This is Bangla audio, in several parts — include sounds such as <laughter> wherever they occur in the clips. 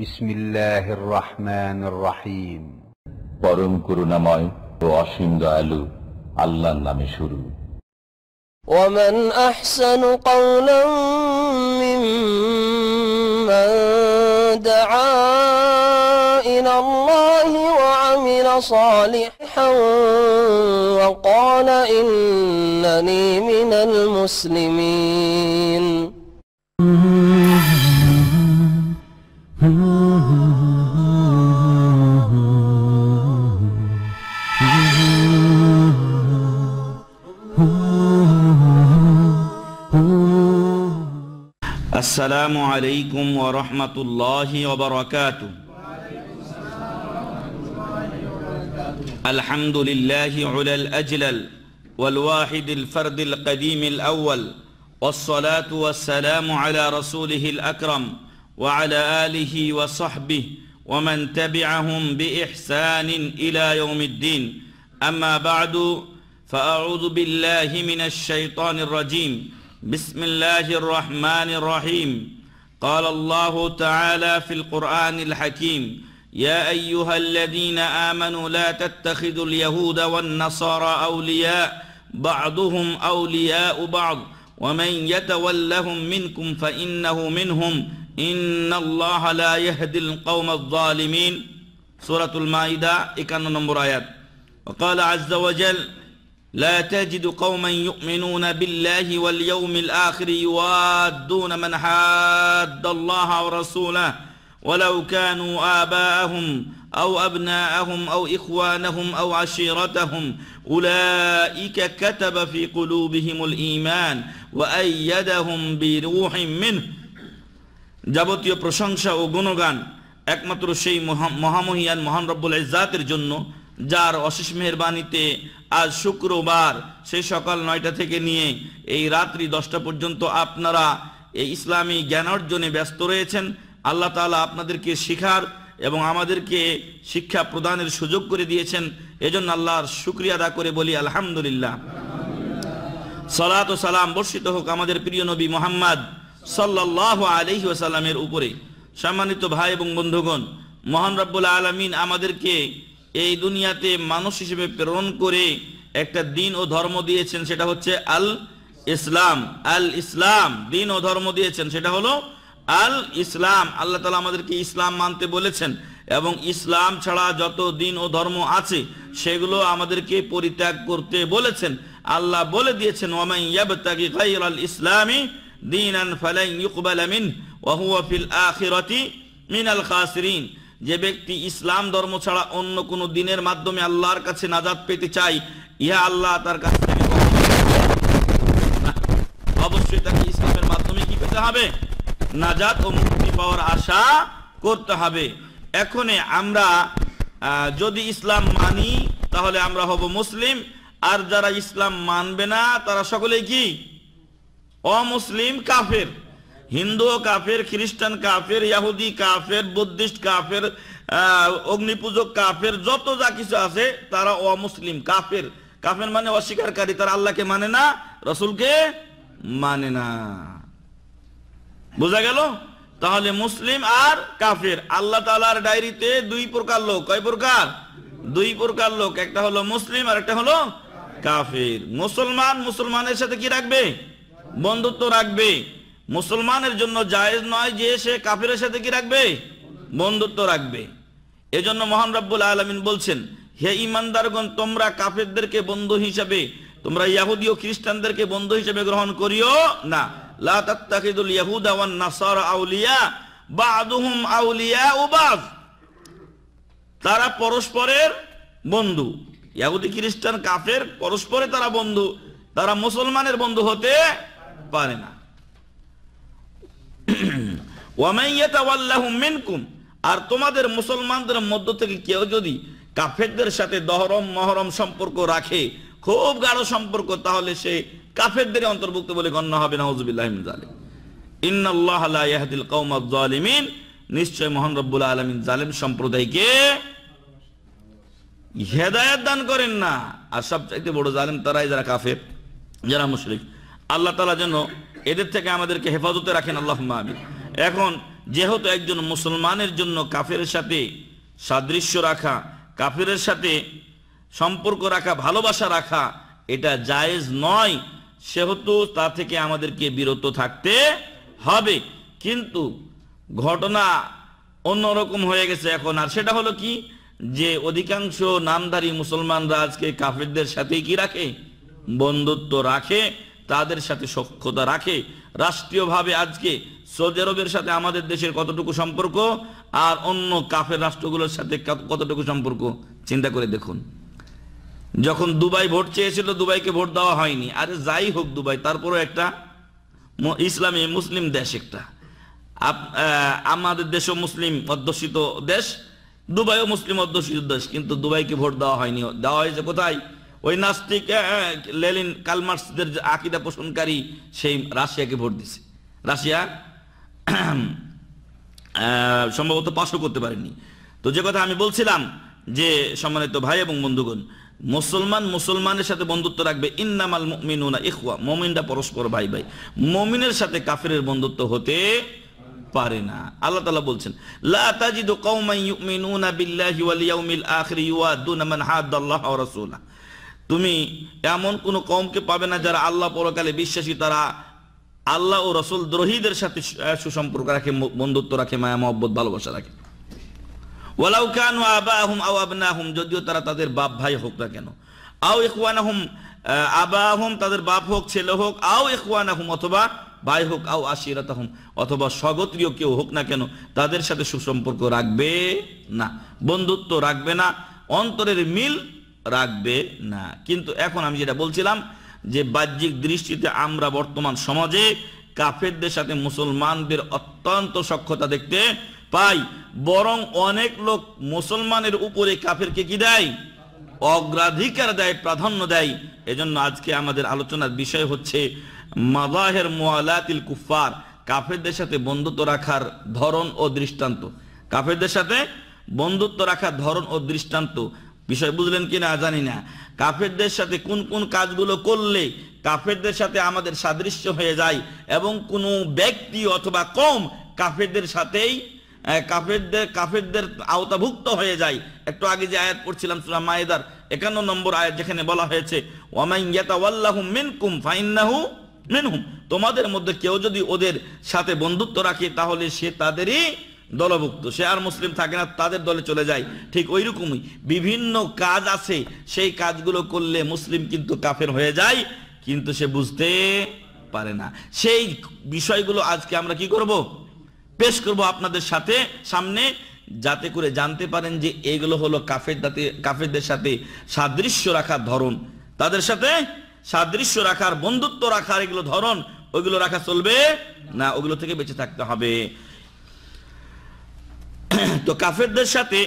بسم الله الرحمن الرحيم পরম করুণাময় ও অসীম دعالو আল্লাহর নামে شروع ومن احسن قولا ممن دعا الى الله وعمل صالحا وقال انني من المسلمين السلام عليكم ورحمة الله وبركاته الحمد لله على الأجلل والواحد الفرد القديم الأول والصلاة والسلام على رسوله الأكرم وعلى آله وصحبه ومن تبعهم بإحسان إلى يوم الدين أما بعد فأعوذ بالله من الشيطان الرجيم بسم الله الرحمن الرحيم قال الله تعالى في القرآن الحكيم يا أيها الذين آمنوا لا تتخذوا اليهود والنصارى أولياء بعضهم أولياء بعض ومن يتولهم منكم فإنه منهم إن الله لا يهدي القوم الظالمين سورة المائدة 51 نمبر آيات وقال عز وجل لا تجد قوما يؤمنون بالله واليوم الآخر يوادون من حاد الله ورسوله ولو كانوا آباءهم أو أبناءهم أو إخوانهم أو عشيرتهم أولئك كتب في قلوبهم الإيمان وأيدهم بروح منه যাবতীয় প্রশংসা ও গুণগান একমাত্র সেই মহামহিয়ান মহান রব্বুল ইজাতের যার অশেষ মেহরবানিতে আজ শুক্রবার সেই সকাল নয়টা থেকে নিয়ে এই রাত্রি দশটা পর্যন্ত আপনারা এই ইসলামী জ্ঞান অর্জনে ব্যস্ত রয়েছেন আল্লাহ তালা আপনাদেরকে শিখার এবং আমাদেরকে শিক্ষা প্রদানের সুযোগ করে দিয়েছেন এজন্য আল্লাহর শুক্রিয়া আদা করে বলি আলহামদুলিল্লাহ সালাত ও সালাম বর্ষিত হোক আমাদের প্রিয় নবী মোহাম্মদ সাল্লাহ আলহি ওসালামের উপরে সম্মানিত ভাই এবং বন্ধুগণ মহান রব্বুল আলমিন আমাদেরকে এই দুনিয়াতে মানুষ হিসেবে প্রেরণ করে একটা দিন ও ধর্ম দিয়েছেন সেটা হচ্ছে আল ইসলাম আল ইসলাম দিন ও ধর্ম দিয়েছেন সেটা হলো আল ইসলাম আল্লাহ তালা আমাদেরকে ইসলাম মানতে বলেছেন এবং ইসলাম ছাড়া যত দিন ও ধর্ম আছে সেগুলো আমাদেরকে পরিত্যাগ করতে বলেছেন আল্লাহ বলে দিয়েছেন ইসলামী দিন যে ব্যক্তি ইসলাম ধর্ম ছাড়া অন্য কোনো দিনের মাধ্যমে আল্লাহর কাছে নাজাদ পেতে চাই ইহা আল্লাহ তার কাছ থেকে অবশ্যই তাকে ইসলামের মাধ্যমে কি পেতে হবে নাজাদ ও মুক্তি পাওয়ার আশা করতে হবে এখনে আমরা যদি ইসলাম মানি তাহলে আমরা হব মুসলিম আর যারা ইসলাম মানবে না তারা সকলে কি অমুসলিম কাফের হিন্দু কাফের খ্রিস্টান কাফের ইয়াহুদি কাফের বুদ্ধিস্ট কাফের অগ্নিপূজক কাফের যত যা কিছু আছে তারা অমুসলিম কাফের কাফের মানে অস্বীকারী তারা আল্লাহকে মানে না রসুলকে মানে না বোঝা গেল তাহলে মুসলিম আর কাফের আল্লাহ তালার ডায়েরিতে দুই প্রকার লোক কয় প্রকার দুই প্রকার লোক একটা হলো মুসলিম আর একটা হলো কাফের মুসলমান মুসলমানের সাথে কি রাখবে বন্ধুত্ব রাখবে মুসলমানের জন্য জায়েজ নয় যে সে কাফিরের সাথে কি রাখবে বন্ধুত্ব রাখবে এজন্য মহান রব্বুল আলমিন বলছেন হে ইমানদারগণ তোমরা কাফেরদেরকে বন্ধু হিসাবে তোমরা ইয়াহুদি ও খ্রিস্টানদেরকে বন্ধু হিসেবে গ্রহণ করিও না আউলিয়া আউলিয়া তারা পরস্পরের বন্ধু ইয়াহুদি খ্রিস্টান কাফের পরস্পরে তারা বন্ধু তারা মুসলমানের বন্ধু হতে পারে না মিনকুম আর তোমাদের মুসলমানদের মধ্য থেকে কেউ যদি কাফেরদের সাথে দহরম মহরম সম্পর্ক রাখে খুব গাঢ় সম্পর্ক তাহলে সে কাফেরদের অন্তর্ভুক্ত বলে গণ্য হবে নাহজুবিল্লাহমিন নিশ্চয় মোহন রব্বুল আলমিন জালিম সম্প্রদায়কে হেদায়ত দান করেন না আর সবচাইতে বড় জালেম তারাই যারা কাফের যারা মুসলিম আল্লাহ তালা যেন এদের থেকে আমাদেরকে হেফাজতে রাখেন আল্লাহ আমি এখন যেহেতু একজন মুসলমানের জন্য কাফের সাথে সাদৃশ্য রাখা কাফেরের সাথে সম্পর্ক রাখা ভালোবাসা রাখা এটা জায়েজ নয় সেহেতু তা থেকে আমাদেরকে বিরত থাকতে হবে কিন্তু ঘটনা অন্যরকম হয়ে গেছে এখন আর সেটা হলো কি যে অধিকাংশ নামধারী মুসলমানরা আজকে কাফেরদের সাথেই কি রাখে বন্ধুত্ব রাখে তাদের সাথে সক্ষতা রাখে রাষ্ট্রীয়ভাবে আজকে সৌদি আরবের সাথে আমাদের দেশের কতটুকু সম্পর্ক আর অন্য কাফের রাষ্ট্রগুলোর সাথে কতটুকু সম্পর্ক চিন্তা করে দেখুন যখন দুবাই ভোট চেয়েছিল দুবাইকে ভোট দেওয়া হয়নি আরে যাই হোক দুবাই তারপরও একটা ইসলামী মুসলিম দেশ একটা আমাদের দেশও মুসলিম অধ্যুষিত দেশ দুবাইও মুসলিম অধ্যুষিত দেশ কিন্তু দুবাইকে ভোট দেওয়া হয়নি দেওয়া হয়েছে কোথায় ওই নাস্তিক লেলিন কালমার্সদের যে আকিদা পোষণকারী সেই রাশিয়াকে ভোট দিছে রাশিয়া সম্ভবত পাশও করতে পারেনি তো যে কথা আমি বলছিলাম যে সম্মানিত ভাই এবং বন্ধুগণ মুসলমান মুসলমানের সাথে বন্ধুত্ব রাখবে ইন্নামাল মিনুনা ইখওয়া মমিনরা পরস্পর ভাই ভাই মমিনের সাথে কাফের বন্ধুত্ব হতে পারে না আল্লাহ তালা বলছেন লাজিদু কৌমাই ইউমিনুনা বিল্লাহি ওয়াল ইয়াউমিল আখির ইউয়াদুনা মান হাদাল্লাহ ওয়া রাসূলাহু তুমি এমন কোনো কমকে পাবে না যারা আল্লাহ পরকালে বিশ্বাসী তারা আল্লাহ ও রসুল দ্রোহীদের সাথে সুসম্পর্ক রাখে বন্ধুত্ব রাখে মায়া মহব্বত ভালোবাসা রাখে ওয়ালাউ কান আবা আহম আও আবনা আহম যদিও তারা তাদের বাপ ভাই হোক না কেন আও ইকুয়ান আহম আবা আহম তাদের বাপ হোক ছেলে হোক আও ইকুয়ান আহম অথবা ভাই হোক আও আশিরাত অথবা স্বগত্রীয় কেউ হোক না কেন তাদের সাথে সুসম্পর্ক রাখবে না বন্ধুত্ব রাখবে না অন্তরের মিল রাখবে না কিন্তু এখন আমি যেটা বলছিলাম যে বাহ্যিক দৃষ্টিতে আমরা বর্তমান সমাজে কাফেরদের সাথে মুসলমানদের অত্যন্ত সক্ষতা দেখতে পাই বরং অনেক লোক মুসলমানের উপরে কাফেরকে কি দেয় অগ্রাধিকার দেয় প্রাধান্য দেয় এজন্য আজকে আমাদের আলোচনার বিষয় হচ্ছে মাদাহের মোয়ালাতিল কুফার কাফেরদের সাথে বন্ধুত্ব রাখার ধরন ও দৃষ্টান্ত কাফেরদের সাথে বন্ধুত্ব রাখার ধরন ও দৃষ্টান্ত বিষয় বুঝলেন কি না জানি না কাফেরদের সাথে কোন কোন কাজগুলো করলে কাফেরদের সাথে আমাদের সাদৃশ্য হয়ে যায় এবং কোনো ব্যক্তি অথবা কম কাফেরদের সাথেই কাফেরদের কাফেরদের আওতাভুক্ত হয়ে যায় একটু আগে যে আয়াত পড়ছিলাম সুরা মায়েদার একান্ন নম্বর আয়াত যেখানে বলা হয়েছে তোমাদের মধ্যে কেউ যদি ওদের সাথে বন্ধুত্ব রাখে তাহলে সে তাদেরই দলভুক্ত সে আর মুসলিম থাকে না তাদের দলে চলে যায় ঠিক ওই রকমই বিভিন্ন কাজ আছে সেই কাজগুলো করলে মুসলিম কিন্তু কাফের হয়ে যায় কিন্তু সে বুঝতে পারে না সেই বিষয়গুলো আজকে আমরা কি করব পেশ করব আপনাদের সাথে সামনে যাতে করে জানতে পারেন যে এগুলো হলো কাফের দাতে কাফেরদের সাথে সাদৃশ্য রাখার ধরন তাদের সাথে সাদৃশ্য রাখার বন্ধুত্ব রাখার এগুলো ধরন ওইগুলো রাখা চলবে না ওগুলো থেকে বেঁচে থাকতে হবে <coughs> তো কাফেরদের সাথে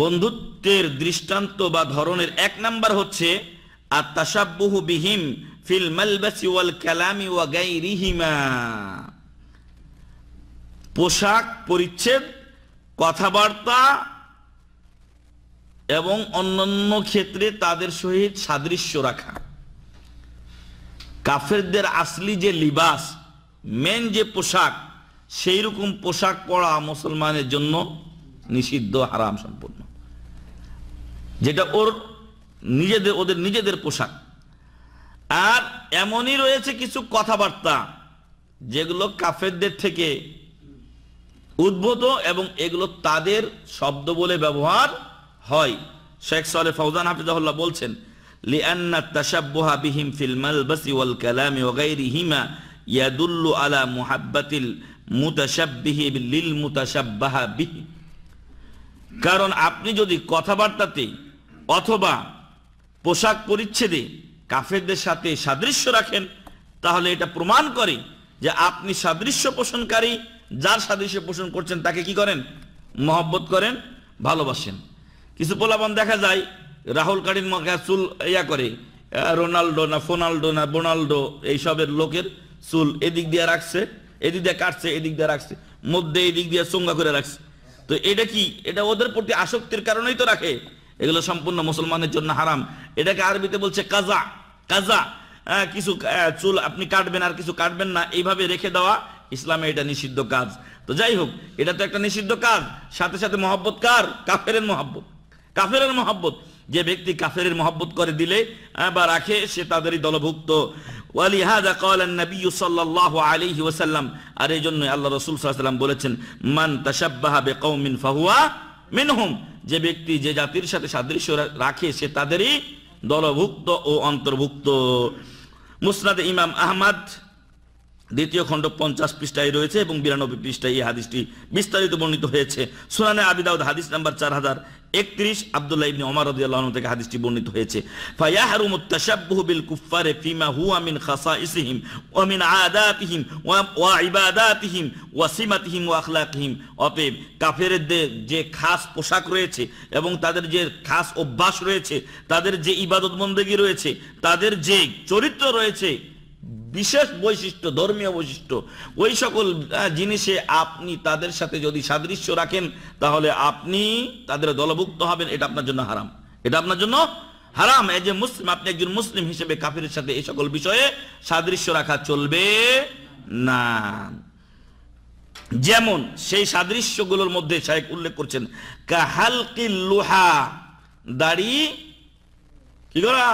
বন্ধুত্বের দৃষ্টান্ত বা ধরনের এক নাম্বার হচ্ছে আর তাসাবুহু ফিল মালবাসি ওয়াল কালামি ওয়া রিহিমা পোশাক পরিচ্ছেদ কথাবার্তা এবং অন্যান্য ক্ষেত্রে তাদের সহিত সাদৃশ্য রাখা কাফেরদের আসলি যে লিবাস মেন যে পোশাক সেই রকম পোশাক পরা মুসলমানের জন্য নিষিদ্ধ হারাম সম্পূর্ণ যেটা ওর নিজেদের ওদের নিজেদের পোশাক আর এমনই রয়েছে কিছু কথাবার্তা যেগুলো কাফেরদের থেকে উদ্ভূত এবং এগুলো তাদের শব্দ বলে ব্যবহার হয় শেখ সালে ফৌজান হাফিজাহুল্লাহ বলছেন لأن التشبه بهم في الملبس والكلام وغيرهما يدل على কারণ আপনি যদি কথাবার্তাতে অথবা পোশাক পরিচ্ছেদে কাফেরদের সাথে সাদৃশ্য রাখেন তাহলে এটা প্রমাণ করে যে আপনি সাদৃশ্য পোষণকারী যার সাদৃশ্য পোষণ করছেন তাকে কি করেন মহব্বত করেন ভালোবাসেন কিছু পোলাপন দেখা যায় রাহুল কাটিন চুল ইয়া করে রোনাল্ডো না ফোনাল্ডো না বোনাল্ডো এইসবের লোকের চুল এদিক দিয়ে রাখছে এদিক দিয়ে কাটছে এদিক দিয়ে রাখছে মধ্যে এদিক দিয়ে চঙ্গা করে রাখছে তো এটা কি এটা ওদের প্রতি আসক্তির কারণেই তো রাখে এগুলো সম্পূর্ণ মুসলমানের জন্য হারাম এটাকে আরবিতে বলছে কাজা কাজা হ্যাঁ, কিছু চুল আপনি কাটবেন আর কিছু কাটবেন না এইভাবে রেখে দেওয়া ইসলামে এটা নিষিদ্ধ কাজ তো যাই হোক এটা তো একটা নিষিদ্ধ কাজ সাথে সাথে মহব্বত কার কাফেরের মহব্বত কাফেরের মহব্বত যে ব্যক্তি কাফেরের মহব্বত করে দিলে হ্যাঁ, বা রাখে সে তাদেরই দলভুক্ত ওয়ালিহাদা কলান নবী সাল্লাহ আলিহি ওসাল্লাম আর এই জন্য আল্লাহ রসুল সাল্লাম বলেছেন মান তাসাব্বাহাবে কৌমিন ফাহুয়া মিনহুম যে ব্যক্তি যে জাতির সাথে সাদৃশ্য রাখে সে তাদেরই দলভুক্ত ও অন্তর্ভুক্ত মুসনাদ ইমাম আহমদ দ্বিতীয় খণ্ড পঞ্চাশ পৃষ্ঠায় রয়েছে এবং বিরানব্বই পৃষ্ঠায় এই হাদিসটি বিস্তারিত বর্ণিত হয়েছে সুনানে আবিদাউদ হাদিস নাম্বার চার হাজার একত্রিশ আবদুল্লাহ ইবনি ওমর রাদিয়াল্লাহু থেকে হাদিসটি বর্ণিত হয়েছে ফায়াহরুমু তাশাব্বুহু বিল কুফফারি ফিমা হুয়া মিন খাসাইসিহিম ওয়া মিন আদাতিহিম ওয়া ইবাদাতিহিম ওয়া সিমাতিহিম ওয়া আখলাকিহিম অতএব কাফেরদের যে খাস পোশাক রয়েছে এবং তাদের যে খাস অভ্যাস রয়েছে তাদের যে ইবাদত বন্দেগী রয়েছে তাদের যে চরিত্র রয়েছে বিশেষ বৈশিষ্ট্য ধর্মীয় বৈশিষ্ট্য ওই সকল জিনিসে আপনি তাদের সাথে যদি সাদৃশ্য রাখেন তাহলে আপনি তাদের দলভুক্ত হবেন এটা আপনার জন্য হারাম এটা আপনার জন্য হারাম এজ এ মুসলিম আপনি একজন মুসলিম হিসেবে কাফিরের সাথে এই সকল বিষয়ে সাদৃশ্য রাখা চলবে না যেমন সেই সাদৃশ্যগুলোর মধ্যে শাহেক উল্লেখ করছেন কাহালকি লোহা দাড়ি কি করা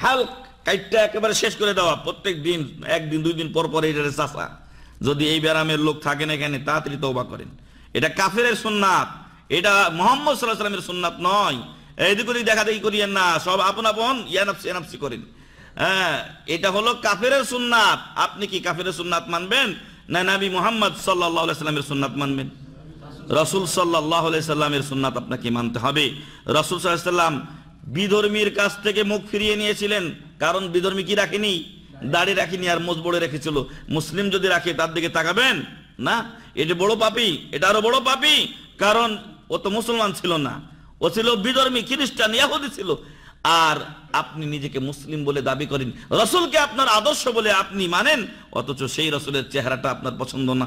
হালক কাইটটা একেবারে শেষ করে দেওয়া প্রত্যেক দিন একদিন দুই দিন পর পর এটারে চাষা যদি এই ব্যারামের লোক থাকেন এখানে তাড়াতাড়ি তৌবা করেন এটা কাফের সুন্নাত এটা মোহাম্মদ সাল্লাহ সাল্লামের সুন্নাত নয় এদিক ওদিক দেখা দেখি করিয়েন না সব আপন আপন ইয়ানাপসি এনাপসি করেন হ্যাঁ এটা হলো কাফের সুন্নাত আপনি কি কাফের সুন্নাত মানবেন না নাবি মোহাম্মদ সাল্লাহ সাল্লামের সুন্নাত মানবেন রসুল সাল্লাহ সাল্লামের সুন্নাত আপনাকে মানতে হবে রসুল সাল্লাহ সাল্লাম বিধর্মীর কাছ থেকে মুখ ফিরিয়ে নিয়েছিলেন কারণ বিধর্মী কি রাখেনি দাড়ি রাখিনি আর মোজবড়ে রেখেছিল মুসলিম যদি রাখে তার দিকে তাকাবেন না এটা বড় পাপি এটা আরো বড় পাপি কারণ ও তো মুসলমান ছিল না ও ছিল বিধর্মী খ্রিস্টান ইয়াহুদি ছিল আর আপনি নিজেকে মুসলিম বলে দাবি করেন রসুলকে আপনার আদর্শ বলে আপনি মানেন অথচ সেই রসুলের চেহারাটা আপনার পছন্দ না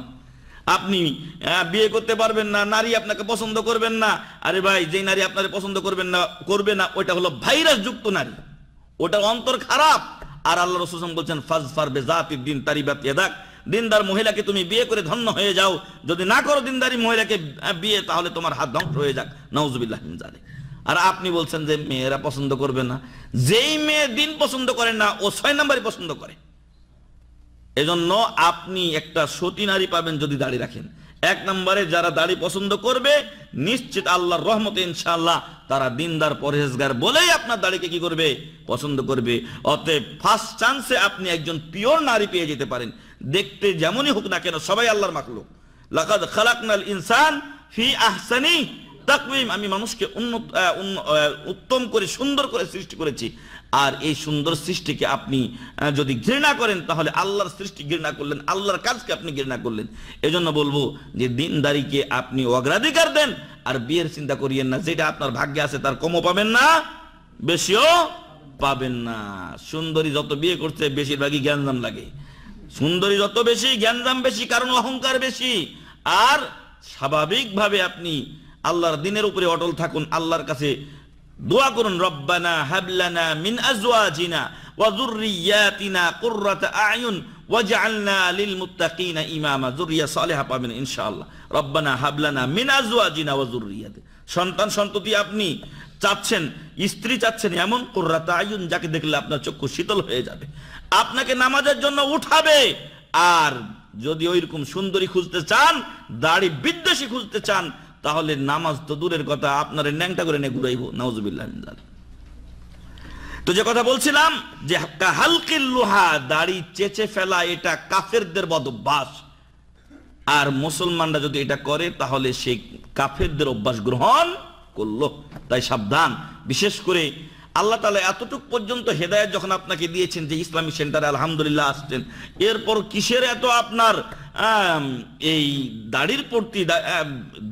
আপনি বিয়ে করতে পারবেন না নারী আপনাকে পছন্দ করবেন না আরে ভাই যেই নারী আপনার পছন্দ করবেন না করবে না ওইটা হলো ভাইরাস যুক্ত নারী ওটার অন্তর খারাপ আর আল্লাহ রসুসম বলছেন ফাজফার বেজাত দিন তারিবাত এদাক দিনদার মহিলাকে তুমি বিয়ে করে ধন্য হয়ে যাও যদি না করো দিনদারি মহিলাকে বিয়ে তাহলে তোমার হাত ধ্বংস হয়ে যাক নওজুবিল্লাহ জানে আর আপনি বলছেন যে মেয়েরা পছন্দ করবে না যেই মেয়ে দিন পছন্দ করে না ও ছয় নাম্বারই পছন্দ করে এজন্য আপনি একটা সতী নারী পাবেন যদি দাঁড়িয়ে রাখেন এক নম্বরে যারা দাড়ি পছন্দ করবে নিশ্চিত আল্লাহর রহমত ইনশাল্লাহ তারা দিনদার পরহেজগার বলেই আপনার দাড়িকে কি করবে পছন্দ করবে অতএব ফার্স্ট চান্সে আপনি একজন পিওর নারী পেয়ে যেতে পারেন দেখতে যেমনই হোক না কেন সবাই আল্লাহর মাকলুক লাকাদ খালাকনাল ইনসান ফি আহসানি তাকুইম আমি মানুষকে উন্নত উত্তম করে সুন্দর করে সৃষ্টি করেছি আর এই সুন্দর সৃষ্টিকে আপনি যদি ঘৃণা করেন তাহলে আল্লাহর সৃষ্টি ঘৃণা করলেন আল্লাহর কাজকে আপনি ঘৃণা করলেন এজন্য বলবো যে দিনদারিকে আপনি অগ্রাধিকার দেন আর বিয়ের চিন্তা করিয়েন না যেটা আপনার ভাগ্যে আছে তার কমও পাবেন না বেশিও পাবেন না সুন্দরী যত বিয়ে করছে বেশিরভাগই জ্ঞানজাম লাগে সুন্দরী যত বেশি জ্ঞানজাম বেশি কারণ অহংকার বেশি আর স্বাভাবিকভাবে আপনি আল্লাহর দিনের উপরে অটল থাকুন আল্লাহর কাছে দোয়া করুন রব্বানা হাবলানা মিন আজওয়াজিনা ওয়া যুররিয়াতিনা কুররাতা আয়ুন ওয়াজআলনা লিল মুত্তাকিনা ইমামা যুররিয়া সালেহা পাবেন ইনশাআল্লাহ রব্বানা হাবলানা মিন আজওয়াজিনা ওয়া যুররিয়াতি সন্তান সন্ততি আপনি চাচ্ছেন স্ত্রী চাচ্ছেন এমন কুররাতা আয়ুন যাকে দেখলে আপনার চক্ষু শীতল হয়ে যাবে আপনাকে নামাজের জন্য উঠাবে আর যদি ওইরকম সুন্দরী খুঁজতে চান দাড়ি বিদ্বেষী খুঁজতে চান তাহলে নামাজ তো দূরের কথা আপনার ন্যাংটা করে নিয়ে ঘুরাইব তো যে কথা বলছিলাম যে হালকে লোহা দাড়ি চেচে ফেলা এটা কাফেরদের বদ অভ্যাস আর মুসলমানরা যদি এটা করে তাহলে সে কাফেরদের অভ্যাস গ্রহণ করলো তাই সাবধান বিশেষ করে আল্লাহ তালা এতটুক পর্যন্ত হেদায়ত যখন আপনাকে দিয়েছেন যে ইসলামী সেন্টারে আলহামদুলিল্লাহ আসছেন এরপর কিসের এত আপনার এই দাড়ির প্রতি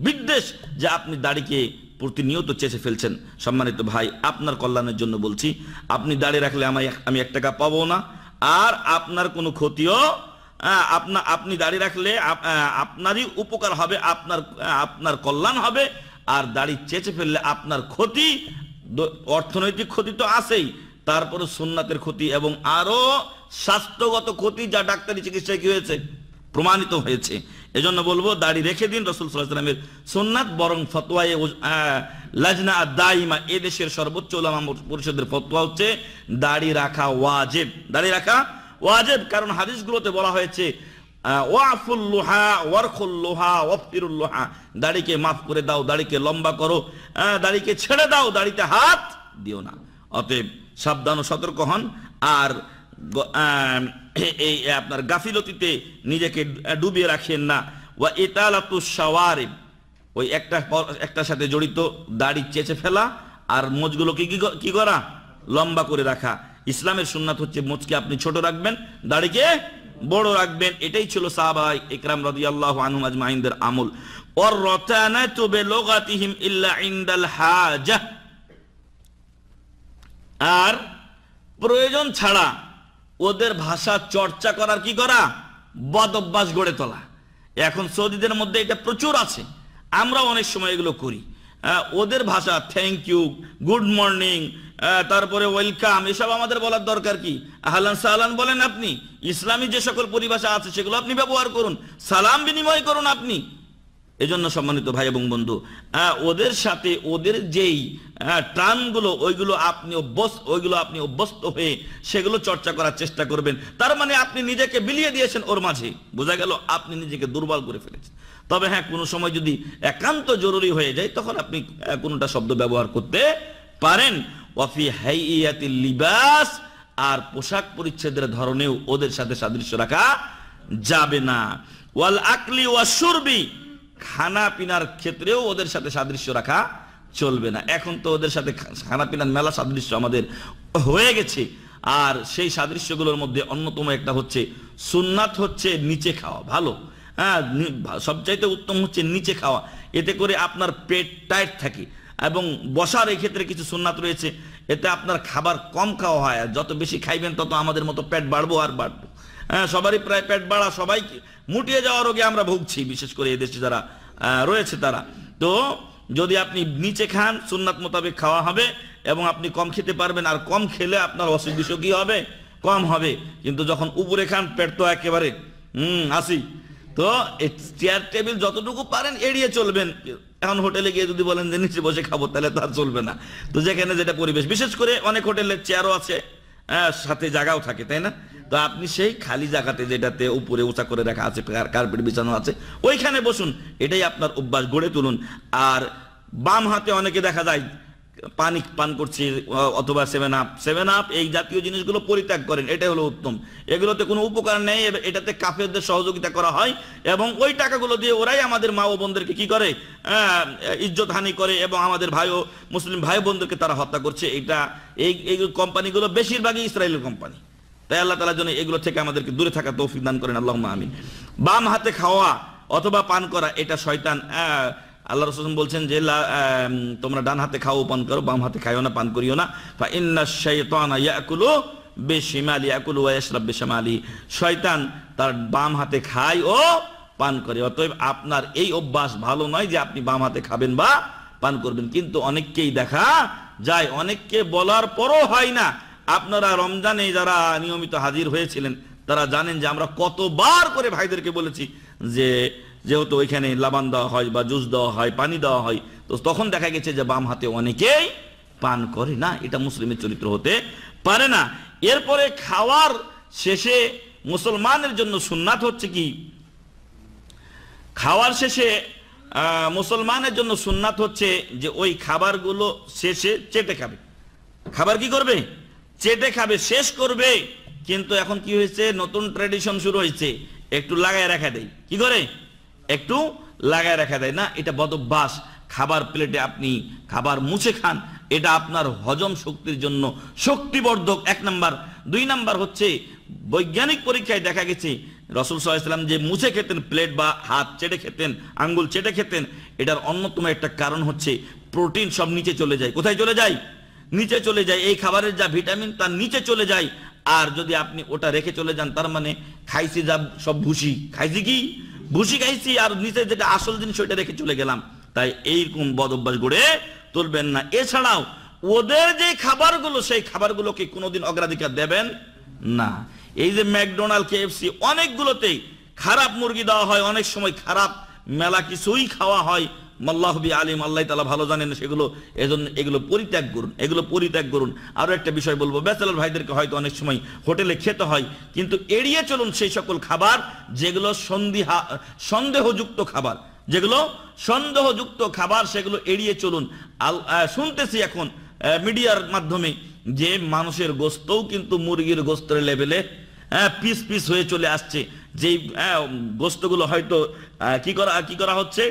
বিদ্বেষ যে আপনি দাড়িকে প্রতিনিয়ত চেষে ফেলছেন সম্মানিত ভাই আপনার কল্যাণের জন্য বলছি আপনি দাড়ি রাখলে আমায় আমি এক টাকা পাবো না আর আপনার কোনো ক্ষতিও আপনা আপনি দাড়ি রাখলে আপনারই উপকার হবে আপনার আপনার কল্যাণ হবে আর দাড়ি চেঁচে ফেললে আপনার ক্ষতি অর্থনৈতিক ক্ষতি তো আছেই তারপরে সোননাথের ক্ষতি এবং আরও স্বাস্থ্যগত ক্ষতি যা ডাক্তারি চিকিৎসায় কি হয়েছে প্রমাণিত হয়েছে এজন্য বলবো দাড়ি রেখে দিন রসুল সাল্লাহামের সোননাথ বরং ফতোয়া লাজনা দাইমা এ দেশের সর্বোচ্চ ওলামা পরিষদের ফতোয়া হচ্ছে দাড়ি রাখা ওয়াজেব দাড়ি রাখা ওয়াজেব কারণ হাদিসগুলোতে বলা হয়েছে ওয়াফুল্লুহা ওয়ারখুল্লুহা ওয়ফিরুল্লুহা দাড়িকে মাফ করে দাও দাড়িকে লম্বা করো দাড়িকে ছেড়ে দাও দাড়িতে হাত দিও না অতএব সাবধান ও সতর্ক হন আর এই আপনার গাফিলতিতে নিজেকে ডুবিয়ে রাখেন না ওয়া ইতালাতু শাওয়ারিব ওই একটা একটার সাথে জড়িত দাড়ি চেঁচে ফেলা আর মোজগুলোকে কি করা লম্বা করে রাখা ইসলামের সুন্নাত হচ্ছে মোজকে আপনি ছোট রাখবেন দাড়িকে বড় রাখবেন এটাই ছিল সাহাবাই ইকরাম রাদিয়াল্লাহু আনহুম আজমাইনদের আমল ওর বিলুগাতিহিম ইল্লা ইনদাল আর প্রয়োজন ছাড়া ওদের ভাষা চর্চা করার কি করা বদ অভ্যাস গড়ে তোলা এখন সৌদিদের মধ্যে এটা প্রচুর আছে আমরা অনেক সময় এগুলো করি ওদের ভাষা থ্যাংক ইউ গুড মর্নিং তারপরে ওয়েলকাম এসব আমাদের বলার দরকার কি আহলান সাহালান বলেন আপনি ইসলামী যে সকল পরিভাষা আছে সেগুলো আপনি ব্যবহার করুন সালাম বিনিময় করুন আপনি এজন্য সম্মানিত ভাই এবং বন্ধু ওদের সাথে ওদের যেই ট্রানগুলো ওইগুলো আপনি অভ্যস্ত ওইগুলো আপনি অভ্যস্ত হয়ে সেগুলো চর্চা করার চেষ্টা করবেন তার মানে আপনি নিজেকে বিলিয়ে দিয়েছেন ওর মাঝে বোঝা গেল আপনি নিজেকে দুর্বল করে ফেলেছেন তবে হ্যাঁ কোনো সময় যদি একান্ত জরুরি হয়ে যায় তখন আপনি কোনোটা শব্দ ব্যবহার করতে পারেন লিবাস আর পোশাক পরিচ্ছেদের ধরনেও ওদের সাথে সাদৃশ্য রাখা যাবে না ওয়াল আকলি ওয়াসুরবি খানা পিনার ক্ষেত্রেও ওদের সাথে সাদৃশ্য রাখা চলবে না এখন তো ওদের সাথে খানা পিনার মেলা সাদৃশ্য আমাদের হয়ে গেছে আর সেই সাদৃশ্যগুলোর মধ্যে অন্যতম একটা হচ্ছে সুন্নাত হচ্ছে নিচে খাওয়া ভালো হ্যাঁ সবচাইতে উত্তম হচ্ছে নিচে খাওয়া এতে করে আপনার পেট টাইট থাকে এবং বসার এক্ষেত্রে কিছু সুন্নাত রয়েছে এতে আপনার খাবার কম খাওয়া হয় আর যত বেশি খাইবেন তত আমাদের মতো পেট বাড়বো আর বাড়বো হ্যাঁ সবারই প্রায় পেট বাড়া সবাই মুটিয়ে যাওয়ার রোগে আমরা ভুগছি বিশেষ করে এদেশে যারা রয়েছে তারা তো যদি আপনি নিচে খান সুন্নাত মোতাবেক খাওয়া হবে এবং আপনি কম খেতে পারবেন আর কম খেলে আপনার অসুখ বিসুখী কি হবে কম হবে কিন্তু যখন উপরে খান পেট তো একেবারে হুম আসি তো চেয়ার টেবিল যতটুকু পারেন এড়িয়ে চলবেন এখন হোটেলে গিয়ে যদি বলেন যে নিচে বসে খাবো তাহলে তার চলবে না তো যেখানে যেটা পরিবেশ বিশেষ করে অনেক হোটেলের চেয়ারও আছে হ্যাঁ, সাথে জায়গাও থাকে তাই না তো আপনি সেই খালি জায়গাতে যেটাতে উপরে উঁচা করে রাখা আছে কার্পেট বিছানো আছে ওইখানে বসুন এটাই আপনার অভ্যাস গড়ে তুলুন আর বাম হাতে অনেকে দেখা যায় পানি পান করছি অথবা সেভেন আপ সেভেন আপ এই জাতীয় জিনিসগুলো পরিত্যাগ করেন এটাই হলো উত্তম এগুলোতে কোনো উপকার নেই এটাতে কাফেরদের সহযোগিতা করা হয় এবং ওই টাকাগুলো দিয়ে ওরাই আমাদের মা ও বোনদেরকে কি করে ইজ্জত হানি করে এবং আমাদের ভাই ও মুসলিম ভাই বোনদেরকে তারা হত্যা করছে এটা এই এই কোম্পানিগুলো বেশিরভাগই ইসরায়েলের কোম্পানি তাই আল্লাহ তালার জন্য এগুলো থেকে আমাদেরকে দূরে থাকা তৌফিক দান করেন আল্লাহ আমিন বাম হাতে খাওয়া অথবা পান করা এটা শয়তান আল্লাহ রসুল বলছেন যে তোমরা ডান হাতে খাও পান করো বাম হাতে খাইও না পান করিও না ফা ইন্না শাইতানা ইয়াকুলু বেশিমালি ইয়াকুলু ওয়া ইয়াশরাব বেশিমালি শয়তান তার বাম হাতে খায় ও পান করে অতএব আপনার এই অভ্যাস ভালো নয় যে আপনি বাম হাতে খাবেন বা পান করবেন কিন্তু অনেককেই দেখা যায় অনেককে বলার পরও হয় না আপনারা রমজানে যারা নিয়মিত হাজির হয়েছিলেন তারা জানেন যে আমরা কতবার করে ভাইদেরকে বলেছি যে যেহেতু ওইখানে লাবান দেওয়া হয় বা জুস দেওয়া হয় পানি দেওয়া হয় তো তখন দেখা গেছে যে বাম হাতে অনেকেই পান করে না এটা মুসলিমের চরিত্র হতে পারে না এরপরে খাওয়ার শেষে মুসলমানের জন্য সুন্নাত হচ্ছে কি খাওয়ার শেষে মুসলমানের জন্য সুন্নাত হচ্ছে যে ওই খাবারগুলো শেষে চেটে খাবে খাবার কি করবে চেটে খাবে শেষ করবে কিন্তু এখন কি হয়েছে নতুন ট্রেডিশন শুরু হয়েছে একটু লাগায় রাখা দেয় কি করে একটু লাগায় রাখা দেয় না এটা বদভ্যাস খাবার প্লেটে আপনি খাবার মুছে খান এটা আপনার হজম শক্তির জন্য শক্তিবর্ধক এক নাম্বার দুই নাম্বার হচ্ছে বৈজ্ঞানিক পরীক্ষায় দেখা গেছে রসুল সাল্লাম যে মুছে খেতেন প্লেট বা হাত চেটে খেতেন আঙ্গুল চেটে খেতেন এটার অন্যতম একটা কারণ হচ্ছে প্রোটিন সব নিচে চলে যায় কোথায় চলে যায় নিচে চলে যায় এই খাবারের যা ভিটামিন তার নিচে চলে যায় আর যদি আপনি ওটা রেখে চলে যান তার মানে খাইছি যা সব ভুসি খাইছি কি ভুসি খাইছি আর নিচে যেটা আসল জিনিস ওইটা রেখে চলে গেলাম তাই এইরকম বদ অভ্যাস গড়ে তুলবেন না এছাড়াও ওদের যে খাবারগুলো সেই খাবারগুলোকে কোনোদিন অগ্রাধিকার দেবেন না এই যে ম্যাকডোনাল্ড কেএফসি অনেকগুলোতেই খারাপ মুরগি দেওয়া হয় অনেক সময় খারাপ মেলা কিছুই খাওয়া হয় মাল্লাহবি আলিম আল্লাহ তালা ভালো জানেন সেগুলো এজন্য এগুলো পরিত্যাগ করুন এগুলো পরিত্যাগ করুন আরও একটা বিষয় বলবো ব্যাচেলার ভাইদেরকে হয়তো অনেক সময় হোটেলে খেতে হয় কিন্তু এড়িয়ে চলুন সেই সকল খাবার যেগুলো সন্দিহা সন্দেহযুক্ত খাবার যেগুলো সন্দেহযুক্ত খাবার সেগুলো এড়িয়ে চলুন আল শুনতেছি এখন মিডিয়ার মাধ্যমে যে মানুষের গোস্তও কিন্তু মুরগির গোস্তের লেভেলে হ্যাঁ পিস পিস হয়ে চলে আসছে যেই গোস্তগুলো হ্যাঁ, হয়তো কি করা কি করা হচ্ছে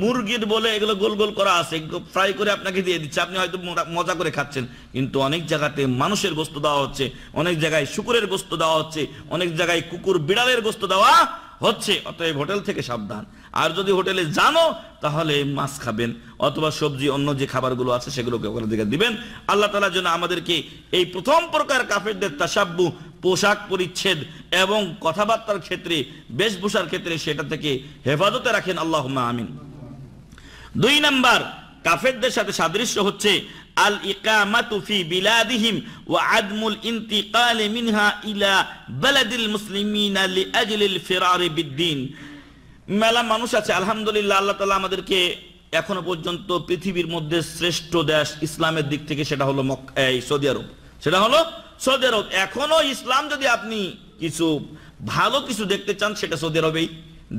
মুরগির বলে এগুলো গোল গোল করা আছে ফ্রাই করে আপনাকে দিয়ে দিচ্ছে আপনি হয়তো মজা করে খাচ্ছেন কিন্তু অনেক জায়গাতে মানুষের গোস্ত দেওয়া হচ্ছে অনেক জায়গায় শুকুরের গোস্ত দেওয়া হচ্ছে অনেক জায়গায় কুকুর বিড়ালের গোস্ত দেওয়া হচ্ছে অতএব হোটেল থেকে সাবধান আর যদি হোটেলে জানো তাহলে মাছ খাবেন অথবা সবজি অন্য যে খাবারগুলো আছে সেগুলোকে ওখানে দিকে দিবেন আল্লাহ তালার জন্য আমাদেরকে এই প্রথম প্রকার কাফেরদের তাসাব্বু পোশাক পরিচ্ছেদ এবং কথাবার্তার ক্ষেত্রে বেশভূষার ক্ষেত্রে সেটা থেকে হেফাজতে রাখেন আল্লাহ আমিন দুই নাম্বার কাফেরদের সাথে সাদৃশ্য হচ্ছে আল ইকামাতুফি বিলাদিহিম ওয়া আদমুল ইন্তিকাল মিনহা ইলা মুসলিমিন আলী লিআজলিল ফিরারি বিদ্দিন মেলা মানুষ আছে আলহামদুলিল্লাহ আল্লাহ তালা আমাদেরকে এখনো পর্যন্ত পৃথিবীর মধ্যে শ্রেষ্ঠ দেশ ইসলামের দিক থেকে সেটা হলো সৌদি আরব সেটা হলো সৌদি আরব এখনো ইসলাম যদি আপনি কিছু ভালো কিছু দেখতে চান সেটা সৌদি আরবেই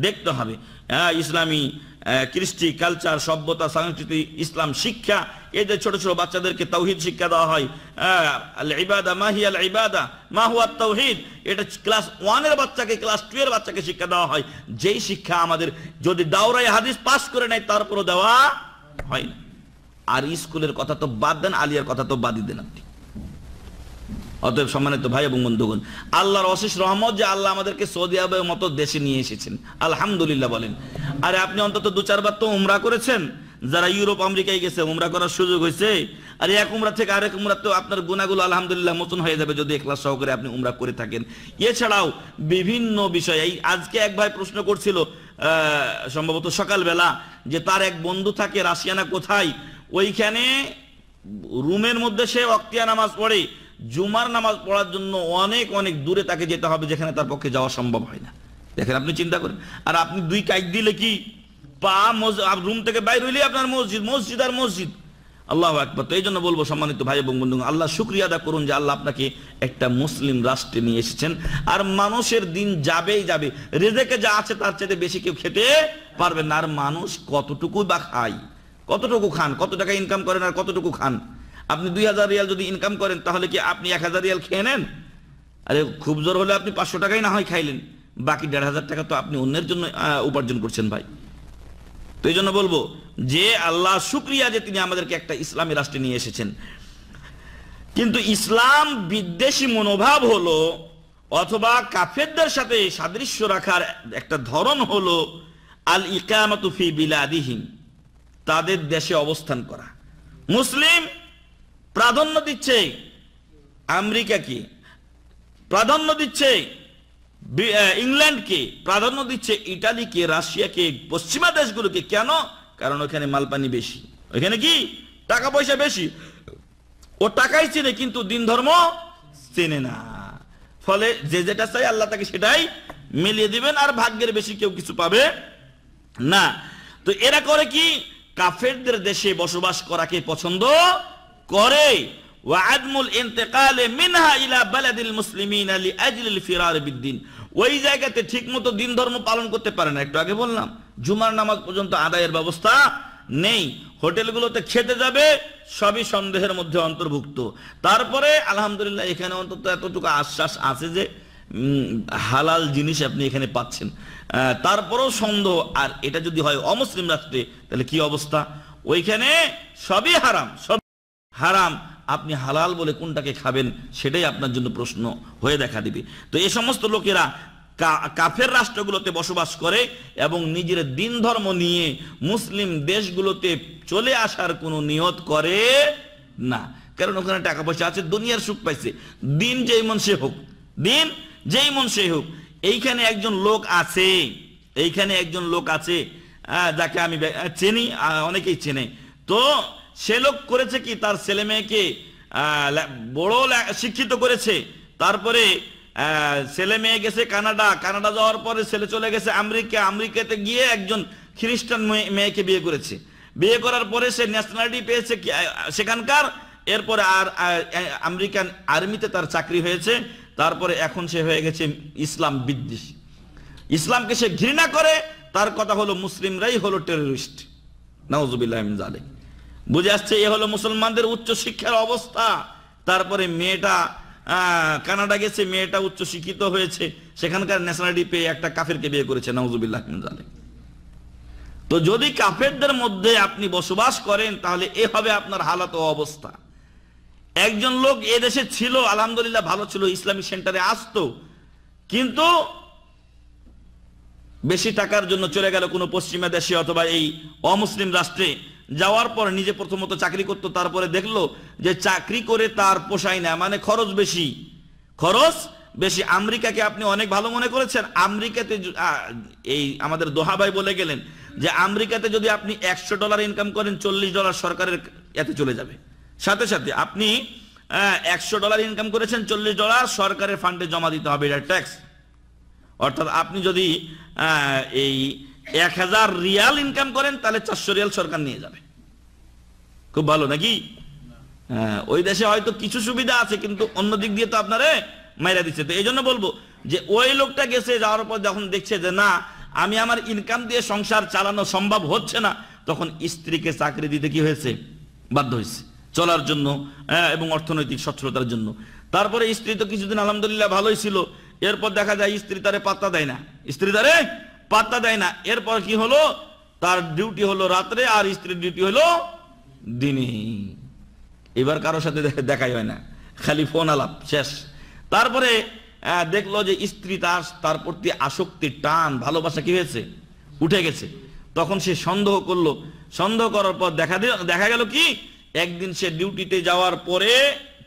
দেখতে হবে হ্যাঁ ইসলামী কৃষ্টি কালচার সভ্যতা সংস্কৃতি ইসলাম শিক্ষা এই যে ছোট ছোট বাচ্চাদেরকে তৌহিদ শিক্ষা দেওয়া হয় ইবাদা মাহি আল ইবাদা মাহুয়া তৌহিদ এটা ক্লাস ওয়ানের বাচ্চাকে ক্লাস টু এর বাচ্চাকে শিক্ষা দেওয়া হয় যেই শিক্ষা আমাদের যদি দাওরাই হাদিস পাস করে নেয় তারপরে দেওয়া হয় না আর স্কুলের কথা তো বাদ দেন আলিয়ার কথা তো বাদই দেন আপনি অতএব সম্মানিত ভাই এবং বন্ধুগণ আল্লাহর অশেষ রহমত যে আল্লাহ আমাদেরকে সৌদি আরবের মতো দেশে নিয়ে এসেছেন আলহামদুলিল্লাহ বলেন আরে আপনি অন্তত দু চারবার তো উমরা করেছেন যারা ইউরোপ আমেরিকায় গেছে উমরা করার সুযোগ হয়েছে আর এক উমরা থেকে আরেক উমরা তো আপনার গুণাগুলো আলহামদুলিল্লাহ মোচন হয়ে যাবে যদি একলা সহকারে আপনি উমরা করে থাকেন এছাড়াও বিভিন্ন বিষয় এই আজকে এক ভাই প্রশ্ন করছিল সম্ভবত সকালবেলা যে তার এক বন্ধু থাকে রাশিয়ানা কোথায় ওইখানে রুমের মধ্যে সে অক্তিয়া নামাজ পড়ে জুমার নামাজ পড়ার জন্য অনেক অনেক দূরে তাকে যেতে হবে যেখানে তার পক্ষে যাওয়া সম্ভব হয় না দেখেন আপনি চিন্তা করেন আর আপনি দুই কাজ দিলে কি পা রুম থেকে বাইর হইলে আপনার মসজিদ মসজিদ আর মসজিদ আল্লাহ একবার তো এই জন্য বলবো সম্মানিত ভাই এবং বন্ধু আল্লাহ শুক্রিয়া আদা করুন যে আল্লাহ আপনাকে একটা মুসলিম রাষ্ট্রে নিয়ে এসেছেন আর মানুষের দিন যাবেই যাবে রেজেকে যা আছে তার চাইতে বেশি কেউ খেতে পারবে না আর মানুষ কতটুকু বা খায় কতটুকু খান কত টাকা ইনকাম করেন আর কতটুকু খান আপনি দুই হাজার রিয়াল যদি ইনকাম করেন তাহলে কি আপনি এক হাজার রিয়াল খেয়ে নেন আরে খুব জোর হলে আপনি পাঁচশো টাকাই না হয় খাইলেন বাকি দেড় হাজার টাকা তো আপনি অন্যের জন্য উপার্জন করছেন ভাই তো এই জন্য বলবো যে আল্লাহ শুক্রিয়া যে তিনি আমাদেরকে একটা ইসলামী রাষ্ট্রে নিয়ে এসেছেন কিন্তু ইসলাম বিদ্বেষী মনোভাব হলো অথবা কাফেরদের সাথে সাদৃশ্য রাখার একটা ধরন হলো আল ইকামাতুফি বিলাদিহীন তাদের দেশে অবস্থান করা মুসলিম প্রাধান্য দিচ্ছে আমেরিকাকে প্রাধান্য দিচ্ছে ইংল্যান্ডকে প্রাধান্য দিচ্ছে ইটালিকে রাশিয়াকে পশ্চিমা দেশগুলোকে কেন কারণ ওখানে মালপানি বেশি ওখানে কি টাকা পয়সা বেশি ও টাকাই চেনে কিন্তু দিন ধর্ম চেনে না ফলে যে যেটা চাই আল্লাহ তাকে সেটাই মিলিয়ে দিবেন আর ভাগ্যের বেশি কেউ কিছু পাবে না তো এরা করে কি কাফেরদের দেশে বসবাস করাকে পছন্দ করে ওয়াদমুল ইন্তেকালে মিনহা ইলা বালাদিল মুসলিমিন আজলিল ফিরার বিদ্দিন ওই জায়গাতে দিন ধর্ম পালন করতে পারে না একটু আগে বললাম জুমার নামাজ পর্যন্ত আদায়ের ব্যবস্থা নেই হোটেলগুলোতে খেতে যাবে সবই সন্দেহের মধ্যে অন্তর্ভুক্ত তারপরে আলহামদুলিল্লাহ এখানে অন্তত এতটুকু আশ্বাস আছে যে হালাল জিনিস আপনি এখানে পাচ্ছেন তারপরও সন্দেহ আর এটা যদি হয় অমুসলিম রাষ্ট্রে তাহলে কি অবস্থা ওইখানে সবই হারাম সব হারাম আপনি হালাল বলে কোনটাকে খাবেন সেটাই আপনার জন্য প্রশ্ন হয়ে দেখা দিবে তো এ সমস্ত লোকেরা কাফের রাষ্ট্রগুলোতে বসবাস করে এবং নিজের দিন ধর্ম নিয়ে মুসলিম দেশগুলোতে চলে আসার কোনো নিয়ত করে না কারণ ওখানে টাকা পয়সা আছে দুনিয়ার সুখ পাইছে দিন যেই মন সে হোক দিন যেই মন সে হোক এইখানে একজন লোক আছে এইখানে একজন লোক আছে যাকে আমি চিনি অনেকেই চেনে তো সে লোক করেছে কি তার ছেলে মেয়েকে বড় শিক্ষিত করেছে তারপরে ছেলে মেয়ে গেছে কানাডা কানাডা যাওয়ার পরে ছেলে চলে গেছে আমেরিকা আমেরিকাতে গিয়ে একজন খ্রিস্টান মেয়েকে বিয়ে করেছে বিয়ে করার পরে সে ন্যাশনালিটি পেয়েছে সেখানকার এরপরে আর আমেরিকান আর্মিতে তার চাকরি হয়েছে তারপরে এখন সে হয়ে গেছে ইসলাম বিদ্বেষী ইসলামকে সে ঘৃণা করে তার কথা হলো মুসলিমরাই হলো টেরোরিস্ট নওয়াজ আলম জালেক বুঝে আসছে এ হলো মুসলমানদের উচ্চ শিক্ষার অবস্থা তারপরে মেয়েটা কানাডা গেছে মেয়েটা উচ্চ শিক্ষিত হয়েছে সেখানকার ন্যাশনালিটি পেয়ে একটা কাফেরকে বিয়ে করেছে নজুবিল্লাহ তো যদি কাফেরদের মধ্যে আপনি বসবাস করেন তাহলে এ হবে আপনার হালত ও অবস্থা একজন লোক এ দেশে ছিল আলহামদুলিল্লাহ ভালো ছিল ইসলামিক সেন্টারে আসতো কিন্তু বেশি টাকার জন্য চলে গেল কোনো পশ্চিমা দেশে অথবা এই অমুসলিম রাষ্ট্রে যাওয়ার পর নিজে প্রথমত চাকরি করতো তারপরে দেখলো যে চাকরি করে তার পোষায় না মানে খরচ বেশি খরচ বেশি আমেরিকাকে আপনি অনেক ভালো মনে করেছেন আমেরিকাতে এই আমাদের দোহা ভাই বলে গেলেন যে আমেরিকাতে যদি আপনি একশো ডলার ইনকাম করেন চল্লিশ ডলার সরকারের এতে চলে যাবে সাথে সাথে আপনি একশো ডলার ইনকাম করেছেন চল্লিশ ডলার সরকারের ফান্ডে জমা দিতে হবে এটা ট্যাক্স অর্থাৎ আপনি যদি এই এক হাজার রিয়াল ইনকাম করেন তাহলে চারশো রিয়াল সরকার নিয়ে যাবে খুব ভালো নাকি হ্যাঁ, ওই দেশে হয়তো কিছু সুবিধা আছে কিন্তু অন্য দিক দিয়ে তো আপনারে মাইরা দিচ্ছে তো এই জন্য বলবো যে ওই লোকটা গেছে যাওয়ার পর যখন দেখছে যে না আমি আমার ইনকাম দিয়ে সংসার চালানো সম্ভব হচ্ছে না তখন স্ত্রীকে চাকরি দিতে কি হয়েছে বাধ্য হয়েছে চলার জন্য হ্যাঁ, এবং অর্থনৈতিক সচ্ছলতার জন্য তারপরে স্ত্রী তো কিছুদিন আলহামদুলিল্লাহ ভালোই ছিল এরপর দেখা যায় স্ত্রী তারে পাত্তা দেয় না স্ত্রী তারে পাত্তা দেয় না এরপর কি হলো তার ডিউটি হলো রাত্রে আর স্ত্রীর ডিউটি হলো দিনে এবার কারোর সাথে দেখাই হয় না খালি ফোন আলাপ শেষ তারপরে দেখলো যে স্ত্রী তার তার প্রতি আসক্তি টান ভালোবাসা কি হয়েছে উঠে গেছে তখন সে সন্দেহ করলো সন্দেহ করার পর দেখা দেখা গেল কি একদিন সে ডিউটিতে যাওয়ার পরে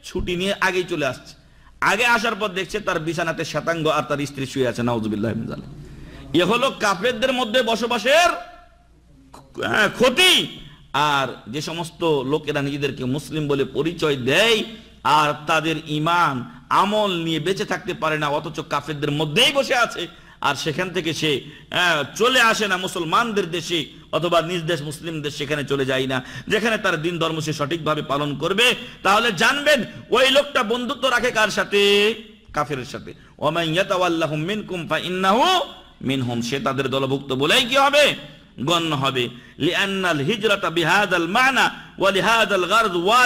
ছুটি নিয়ে আগেই চলে আসছে আগে আসার পর দেখছে তার বিছানাতে শ্বেতাঙ্গ আর তার স্ত্রী শুয়ে আছে নাউজুবিল্লাহ এ হলো কাফেরদের মধ্যে বসবাসের ক্ষতি আর যে সমস্ত লোকেরা নিজেদেরকে মুসলিম বলে পরিচয় দেয় আর তাদের ইমান আমল নিয়ে বেঁচে থাকতে পারে না অথচ কাফেরদের মধ্যেই বসে আছে আর সেখান থেকে সে চলে আসে না মুসলমানদের দেশে অথবা নিজ দেশ মুসলিম দেশ সেখানে চলে যায় না যেখানে তার দিন ধর্ম সে সঠিকভাবে পালন করবে তাহলে জানবেন ওই লোকটা বন্ধুত্ব রাখে কার সাথে কাফের সাথে ওমাইয়াতাওয়াল্লাহুম মিনকুম ফা ইন্নাহু মিনহুম সে তাদের দলভুক্ত বলেই কি হবে গণ্য হবে মানা ওয়া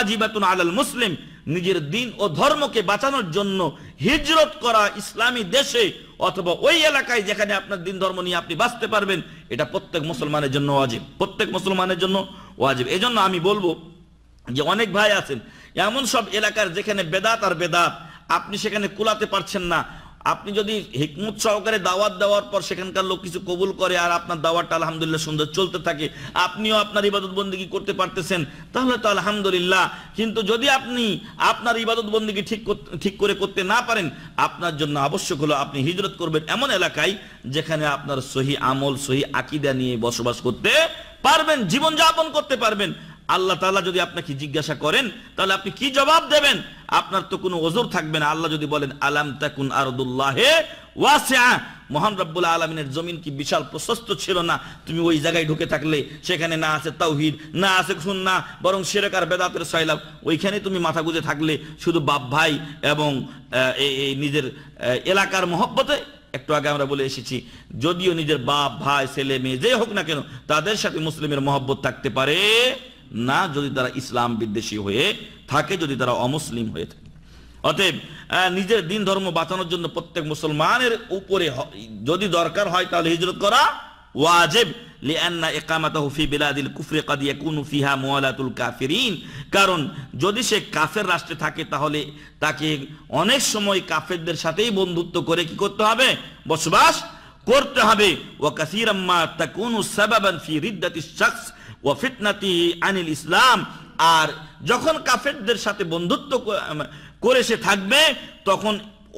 মুসলিম নিজের দিন ও ধর্মকে বাঁচানোর জন্য হিজরত করা ইসলামী দেশে অথবা ওই এলাকায় যেখানে আপনার দিন ধর্ম নিয়ে আপনি বাঁচতে পারবেন এটা প্রত্যেক মুসলমানের জন্য ওয়াজিব প্রত্যেক মুসলমানের জন্য ওয়াজিব এজন্য আমি বলবো যে অনেক ভাই আছেন এমন সব এলাকার যেখানে বেদাত আর বেদাত আপনি সেখানে কুলাতে পারছেন না আপনি যদি হিকমত সহকারে দাওয়াত দেওয়ার পর সেখানকার লোক কিছু কবুল করে আর আপনার দাওয়াতটা আলহামদুলিল্লাহ সুন্দর চলতে থাকে আপনিও আপনার ইবাদত বন্দীগী করতে পারতেছেন তাহলে তো আলহামদুলিল্লাহ কিন্তু যদি আপনি আপনার ইবাদত বন্দীগী ঠিক ঠিক করে করতে না পারেন আপনার জন্য আবশ্যক হলো আপনি হিজরত করবেন এমন এলাকায় যেখানে আপনার সহি আমল সহি আকিদা নিয়ে বসবাস করতে পারবেন জীবনযাপন করতে পারবেন আল্লাহ তালা যদি আপনাকে জিজ্ঞাসা করেন তাহলে আপনি কি জবাব দেবেন আপনার তো কোনো ওজোর থাকবে না আল্লাহ যদি বলেন আলাম তাকুন আরদুল্লাহে ওয়াসিয়া মহান রব্বুল আলমিনের জমিন কি বিশাল প্রশস্ত ছিল না তুমি ওই জায়গায় ঢুকে থাকলে সেখানে না আছে তাওহিদ না আছে সুন্না বরং সেরেকার বেদাতের সয়লাভ ওইখানে তুমি মাথা গুঁজে থাকলে শুধু বাপ ভাই এবং এই নিজের এলাকার মহব্বতে একটু আগে আমরা বলে এসেছি যদিও নিজের বাপ ভাই ছেলে মেয়ে যে হোক না কেন তাদের সাথে মুসলিমের মহব্বত থাকতে পারে না যদি তারা ইসলাম বিদ্বেষী হয়ে থাকে যদি তারা অমুসলিম হয়ে থাকে অতএব নিজের দিন ধর্ম বাঁচানোর জন্য প্রত্যেক মুসলমানের উপরে যদি দরকার হয় তাহলে হিজরত করা ওয়াজেব কারণ যদি সে কাফের রাষ্ট্রে থাকে তাহলে তাকে অনেক সময় কাফেরদের সাথেই বন্ধুত্ব করে কি করতে হবে বসবাস করতে হবে ও কাসিরাম্মা তাকুনু সাবাবান ফি রিদ্দাতিশ ও আনিল ইসলাম আর যখন কাফেরদের সাথে বন্ধুত্ব করে সে থাকবে তখন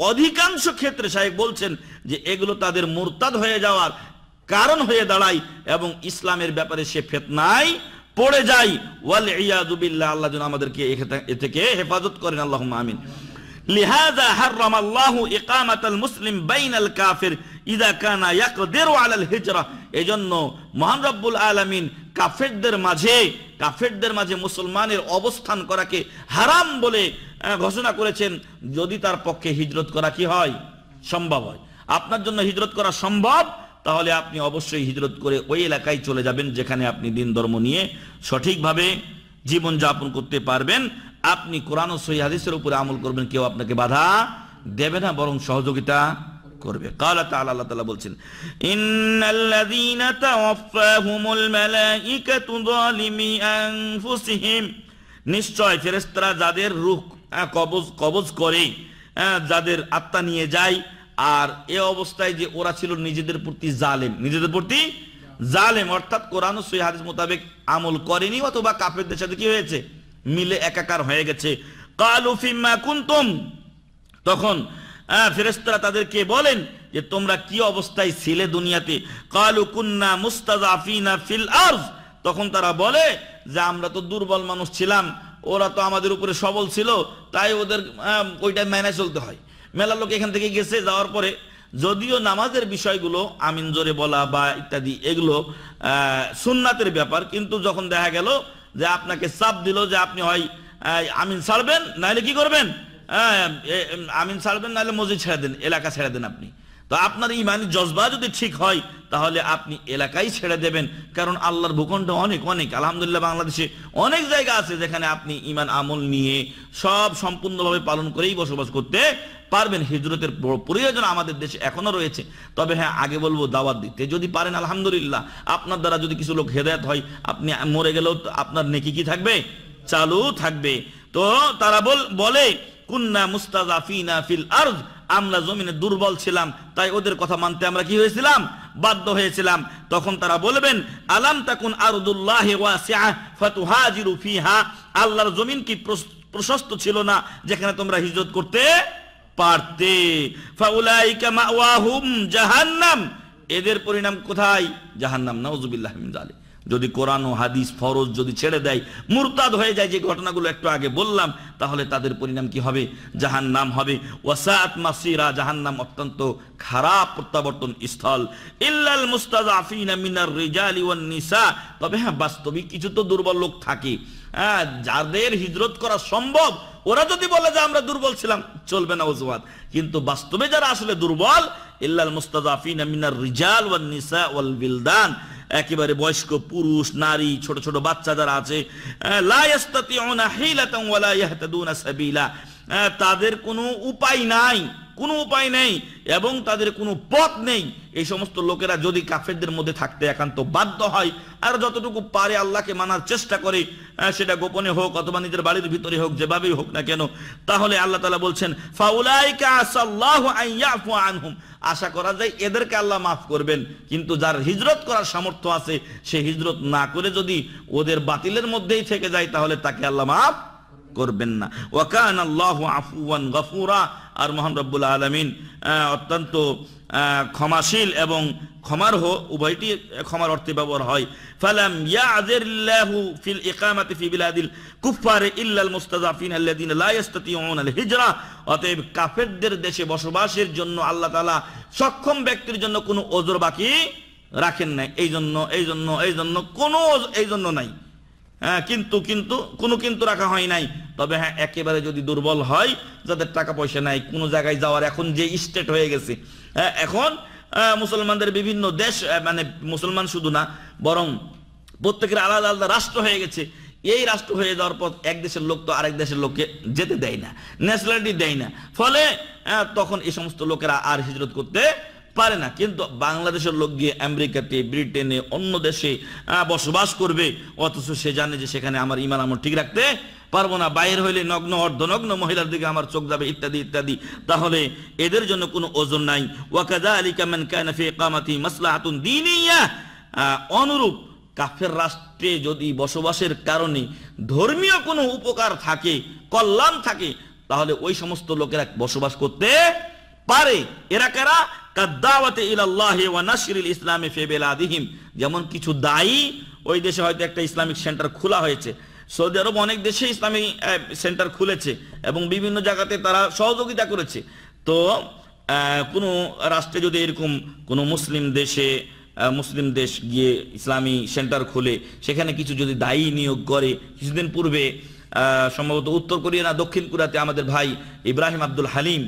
অধিকাংশ ক্ষেত্রে সাহেব বলছেন যে এগুলো তাদের মোরতাদ হয়ে যাওয়ার কারণ হয়ে দাঁড়ায় এবং ইসলামের ব্যাপারে সে ফেতনায় পড়ে যায় ওয়াল ইয়াদুবিল্লাহ আল্লাহ যেন আমাদেরকে এ থেকে হেফাজত করেন আল্লাহ আমিন লিহাজা হারাম আল্লাহ ইকামাত মুসলিম বাইন আল কাফের ইদা কানা ইয়াকদিরু আলাল হিজরা এজন্য মহান রব্বুল আলামিন কাফেরদের মাঝে কাফেরদের মাঝে মুসলমানের অবস্থান করাকে হারাম বলে ঘোষণা করেছেন যদি তার পক্ষে হিজরত করা কি হয় সম্ভব হয় আপনার জন্য হিজরত করা সম্ভব তাহলে আপনি অবশ্যই হিজরত করে ওই এলাকায় চলে যাবেন যেখানে আপনি দিন ধর্ম নিয়ে সঠিকভাবে জীবন যাপন করতে পারবেন আপনি কোরআন ও সহি হাদিসের উপরে আমল করবেন কেউ আপনাকে বাধা দেবে না বরং সহযোগিতা করবে কালা আল্লাহ বলছেন ইন্নাল্লাযীনা তাওয়াফাহুমুল মালাঈকাতু যালিমি আনফুসিহিম নিশ্চয় ফেরেশতারা যাদের রূহ কবজ কবজ করে যাদের আত্মা নিয়ে যায় আর এ অবস্থায় যে ওরা ছিল নিজেদের প্রতি জালেম নিজেদের প্রতি জালেম অর্থাৎ কোরআন ও সহি হাদিস মোতাবেক আমল করেনি অথবা কাফেরদের সাথে কি হয়েছে মিলে একাকার হয়ে গেছে কালু ফিম্মা কুনতুম তখন হ্যাঁ, ফেরেস্তরা তাদেরকে বলেন যে তোমরা কি অবস্থায় ছিলে দুনিয়াতে কালু কুন্না মুস্তাজাফিনা ফিল আর্জ তখন তারা বলে যে আমরা তো দুর্বল মানুষ ছিলাম ওরা তো আমাদের উপরে সবল ছিল তাই ওদের ওইটা মেনে চলতে হয় মেলা লোক এখান থেকে গেছে যাওয়ার পরে যদিও নামাজের বিষয়গুলো আমিন জোরে বলা বা ইত্যাদি এগুলো সুন্নাতের ব্যাপার কিন্তু যখন দেখা গেল যে আপনাকে চাপ দিল যে আপনি হয় আমিন ছাড়বেন নাহলে কি করবেন হ্যাঁ, আমিন ছাড়বেন নাহলে মসজিদ ছেড়ে দেন এলাকা ছেড়ে দেন আপনি তো আপনার ইমানি জজবা যদি ঠিক হয় তাহলে আপনি এলাকাই ছেড়ে দেবেন কারণ আল্লাহর ভূখণ্ড অনেক অনেক আলহামদুলিল্লাহ বাংলাদেশে অনেক জায়গা আছে যেখানে আপনি ইমান আমল নিয়ে সব সম্পূর্ণভাবে পালন করেই বসবাস করতে পারবেন হিজরতের প্রয়োজন আমাদের দেশে এখনো রয়েছে তবে হ্যাঁ আগে বলবো দাওয়াত দিতে যদি পারেন আলহামদুলিল্লাহ আপনার দ্বারা যদি কিছু লোক হেদায়ত হয় আপনি মরে গেলেও আপনার নেকি কি থাকবে চালু থাকবে তো তারা বল বলে কুন্না মুস্তাজাফিনা ফিল আর্জ আমরা জমিনে দুর্বল ছিলাম তাই ওদের কথা মানতে আমরা কি হয়েছিলাম বাধ্য হয়েছিলাম তখন তারা বলবেন আলাম তাকুন আরদুল্লাহ ফাতুহাজিরু ফিহা আল্লাহর জমিন কি প্রশস্ত ছিল না যেখানে তোমরা হিজরত করতে পারতে ফাউলাইকা মাওয়াহুম জাহান্নাম এদের পরিণাম কোথায় জাহান্নাম নাউযুবিল্লাহি মিন জালিক যদি কোরআন ও হাদিস ফরজ যদি ছেড়ে দেয় মুরতাদ হয়ে যায় যে ঘটনাগুলো একটু আগে বললাম তাহলে তাদের পরিণাম কি হবে জাহান নাম হবে ওয়াসাত মাসিরা জাহান নাম অত্যন্ত খারাপ প্রত্যাবর্তন স্থল ইল্লাল মুস্তাজাফিনা মিনার রিজালি ওয়ান নিসা তবে হ্যাঁ বাস্তবিক কিছু তো দুর্বল লোক থাকে হ্যাঁ যাদের হিজরত করা সম্ভব ওরা যদি বলে যে আমরা দুর্বল ছিলাম চলবে না অজুহাত কিন্তু বাস্তবে যারা আসলে দুর্বল ইল্লাল মুস্তাজাফিনা মিনার রিজাল ওয়ান নিসা ওয়াল বিলদান একেবারে বয়স্ক পুরুষ নারী ছোট ছোট বাচ্চা যারা আছে তাদের কোনো উপায় নাই কোনো উপায় নেই এবং তাদের কোনো পথ নেই এই সমস্ত লোকেরা যদি কাফেরদের মধ্যে থাকতে একান্ত বাধ্য হয় আর যতটুকু পারে আল্লাহকে মানার চেষ্টা করে সেটা গোপনে হোক অথবা নিজের বাড়ির ভিতরে হোক যেভাবেই হোক না কেন তাহলে আল্লাহ তালা বলছেন আশা করা যায় এদেরকে আল্লাহ মাফ করবেন কিন্তু যার হিজরত করার সামর্থ্য আছে সে হিজরত না করে যদি ওদের বাতিলের মধ্যেই থেকে যায় তাহলে তাকে আল্লাহ মাফ করবেন না ওয়াকান আল্লাহ আফুয়ান গফুরা আর মোহান রব্বুল আলমিন অত্যন্ত ক্ষমাশীল এবং ক্ষমার হো উভয়টি ক্ষমার অর্থে ব্যবহার হয় ফালাম ইয়াজিল্লাহু ফিল ইকামাতি ফি বিলাদিল কুফফার ইল্লাল মুস্তাযাফিন আল্লাযিনা লা আল হিজরা অতএব কাফেরদের দেশে বসবাসের জন্য আল্লাহ তাআলা সক্ষম ব্যক্তির জন্য কোনো ওজর বাকি রাখেন নাই এই জন্য এই জন্য এই জন্য কোনো এই জন্য নাই হ্যাঁ কিন্তু কিন্তু কোনো কিন্তু রাখা হয় নাই তবে হ্যাঁ একেবারে যদি দুর্বল হয় যাদের টাকা পয়সা নাই কোনো জায়গায় যাওয়ার এখন যে স্টেট হয়ে গেছে হ্যাঁ, এখন মুসলমানদের বিভিন্ন দেশ মানে মুসলমান শুধু না বরং প্রত্যেকের আলাদা আলাদা রাষ্ট্র হয়ে গেছে এই রাষ্ট্র হয়ে যাওয়ার পর এক দেশের লোক তো আরেক দেশের লোককে যেতে দেয় না ন্যাশনালিটি দেয় না ফলে তখন এই সমস্ত লোকেরা আর হিজরত করতে পারে না কিন্তু বাংলাদেশের লোক গিয়ে আমেরিকাতে ব্রিটেনে অন্য দেশে বসবাস করবে অথচ সে জানে যে সেখানে আমার ইমান আমার ঠিক রাখতে পারবো না বাইর হইলে নগ্ন অর্ধনগ্ন মহিলার দিকে আমার চোখ যাবে ইত্যাদি ইত্যাদি তাহলে এদের জন্য কোনো ওজন নাই ওয়াকাদা আলী কামেন কায়নাফি কামাতি মাসলাহাতুন দিনিয়া অনুরূপ কাফের রাষ্ট্রে যদি বসবাসের কারণে ধর্মীয় কোনো উপকার থাকে কল্যাণ থাকে তাহলে ওই সমস্ত লোকেরা বসবাস করতে পারে এরা কারা ইসলামি যেমন কিছু দায়ী ওই দেশে হয়তো একটা ইসলামিক সেন্টার খোলা হয়েছে সৌদি আরব অনেক দেশে ইসলামিক সেন্টার খুলেছে এবং বিভিন্ন জায়গাতে তারা সহযোগিতা করেছে তো কোনো রাষ্ট্রে যদি এরকম কোনো মুসলিম দেশে মুসলিম দেশ গিয়ে ইসলামী সেন্টার খুলে সেখানে কিছু যদি দায়ী নিয়োগ করে কিছুদিন পূর্বে সম্ভবত উত্তর কোরিয়া না দক্ষিণ কোরিয়াতে আমাদের ভাই ইব্রাহিম আব্দুল হালিম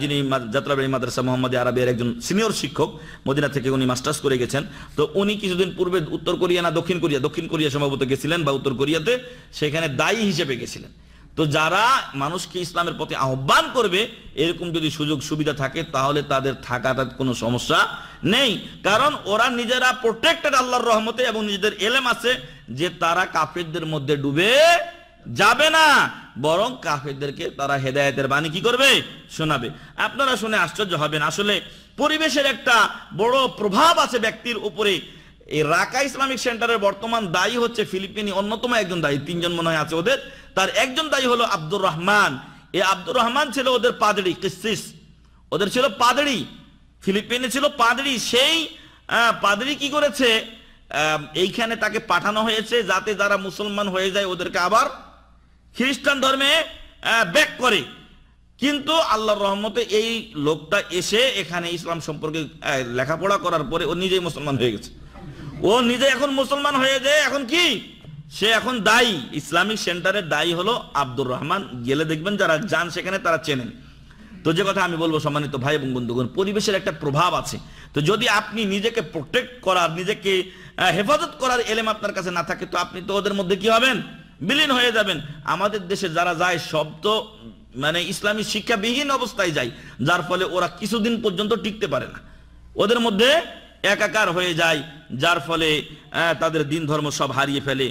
যিনি যাত্রাবাড়ি মাদ্রাসা মোহাম্মদ আরবের একজন সিনিয়র শিক্ষক মদিনা থেকে উনি মাস্টার্স করে গেছেন তো উনি কিছুদিন পূর্বে উত্তর কোরিয়া না দক্ষিণ কোরিয়া দক্ষিণ কোরিয়া সম্ভবত গেছিলেন বা উত্তর কোরিয়াতে সেখানে দায়ী হিসেবে গেছিলেন তো যারা মানুষকে ইসলামের প্রতি আহ্বান করবে এরকম যদি সুযোগ সুবিধা থাকে তাহলে তাদের থাকাটা কোনো সমস্যা নেই কারণ ওরা নিজেরা প্রোটেক্টেড আল্লাহর রহমতে এবং নিজেদের এলেম আছে যে তারা কাফেরদের মধ্যে ডুবে যাবে না বরং কাফেরদেরকে তারা হেদায়তের বাণী কি করবে শোনাবে আপনারা শুনে আশ্চর্য হবেন আসলে পরিবেশের একটা বড় প্রভাব আছে ব্যক্তির উপরে এই রাকা ইসলামিক সেন্টারের বর্তমান দায়ী হচ্ছে ফিলিপিনি অন্যতম একজন দায়ী তিনজন মনে হয় আছে ওদের তার একজন দায়ী হলো আব্দুর রহমান এই আব্দুর রহমান ছিল ওদের পাদড়ি কিস্তিস ওদের ছিল পাদড়ি ফিলিপিনে ছিল পাদড়ি সেই পাদড়ি কি করেছে এইখানে তাকে পাঠানো হয়েছে যাতে যারা মুসলমান হয়ে যায় ওদেরকে আবার খ্রিস্টান ধর্মে ব্যাক করে কিন্তু আল্লাহর রহমতে এই লোকটা এসে এখানে ইসলাম সম্পর্কে লেখাপড়া করার পরে ও নিজেই মুসলমান হয়ে গেছে ও নিজে এখন মুসলমান হয়ে যায় এখন কি সে এখন দায়ী ইসলামিক সেন্টারের দায়ী হলো আব্দুর রহমান গেলে দেখবেন যারা যান সেখানে তারা চেনেন তো যে কথা আমি বলবো সম্মানিত ভাই এবং বন্ধুগণ পরিবেশের একটা প্রভাব আছে তো যদি আপনি নিজেকে প্রোটেক্ট করার নিজেকে হেফাজত করার এলেম আপনার কাছে না থাকে তো আপনি তো ওদের মধ্যে কি হবেন বিলীন হয়ে যাবেন আমাদের দেশে যারা যায় সব তো মানে ইসলামী শিক্ষাবিহীন অবস্থায় যায় যার ফলে ওরা কিছুদিন পর্যন্ত টিকতে পারে না ওদের মধ্যে একাকার হয়ে যায় যার ফলে তাদের দিন ধর্ম সব হারিয়ে ফেলে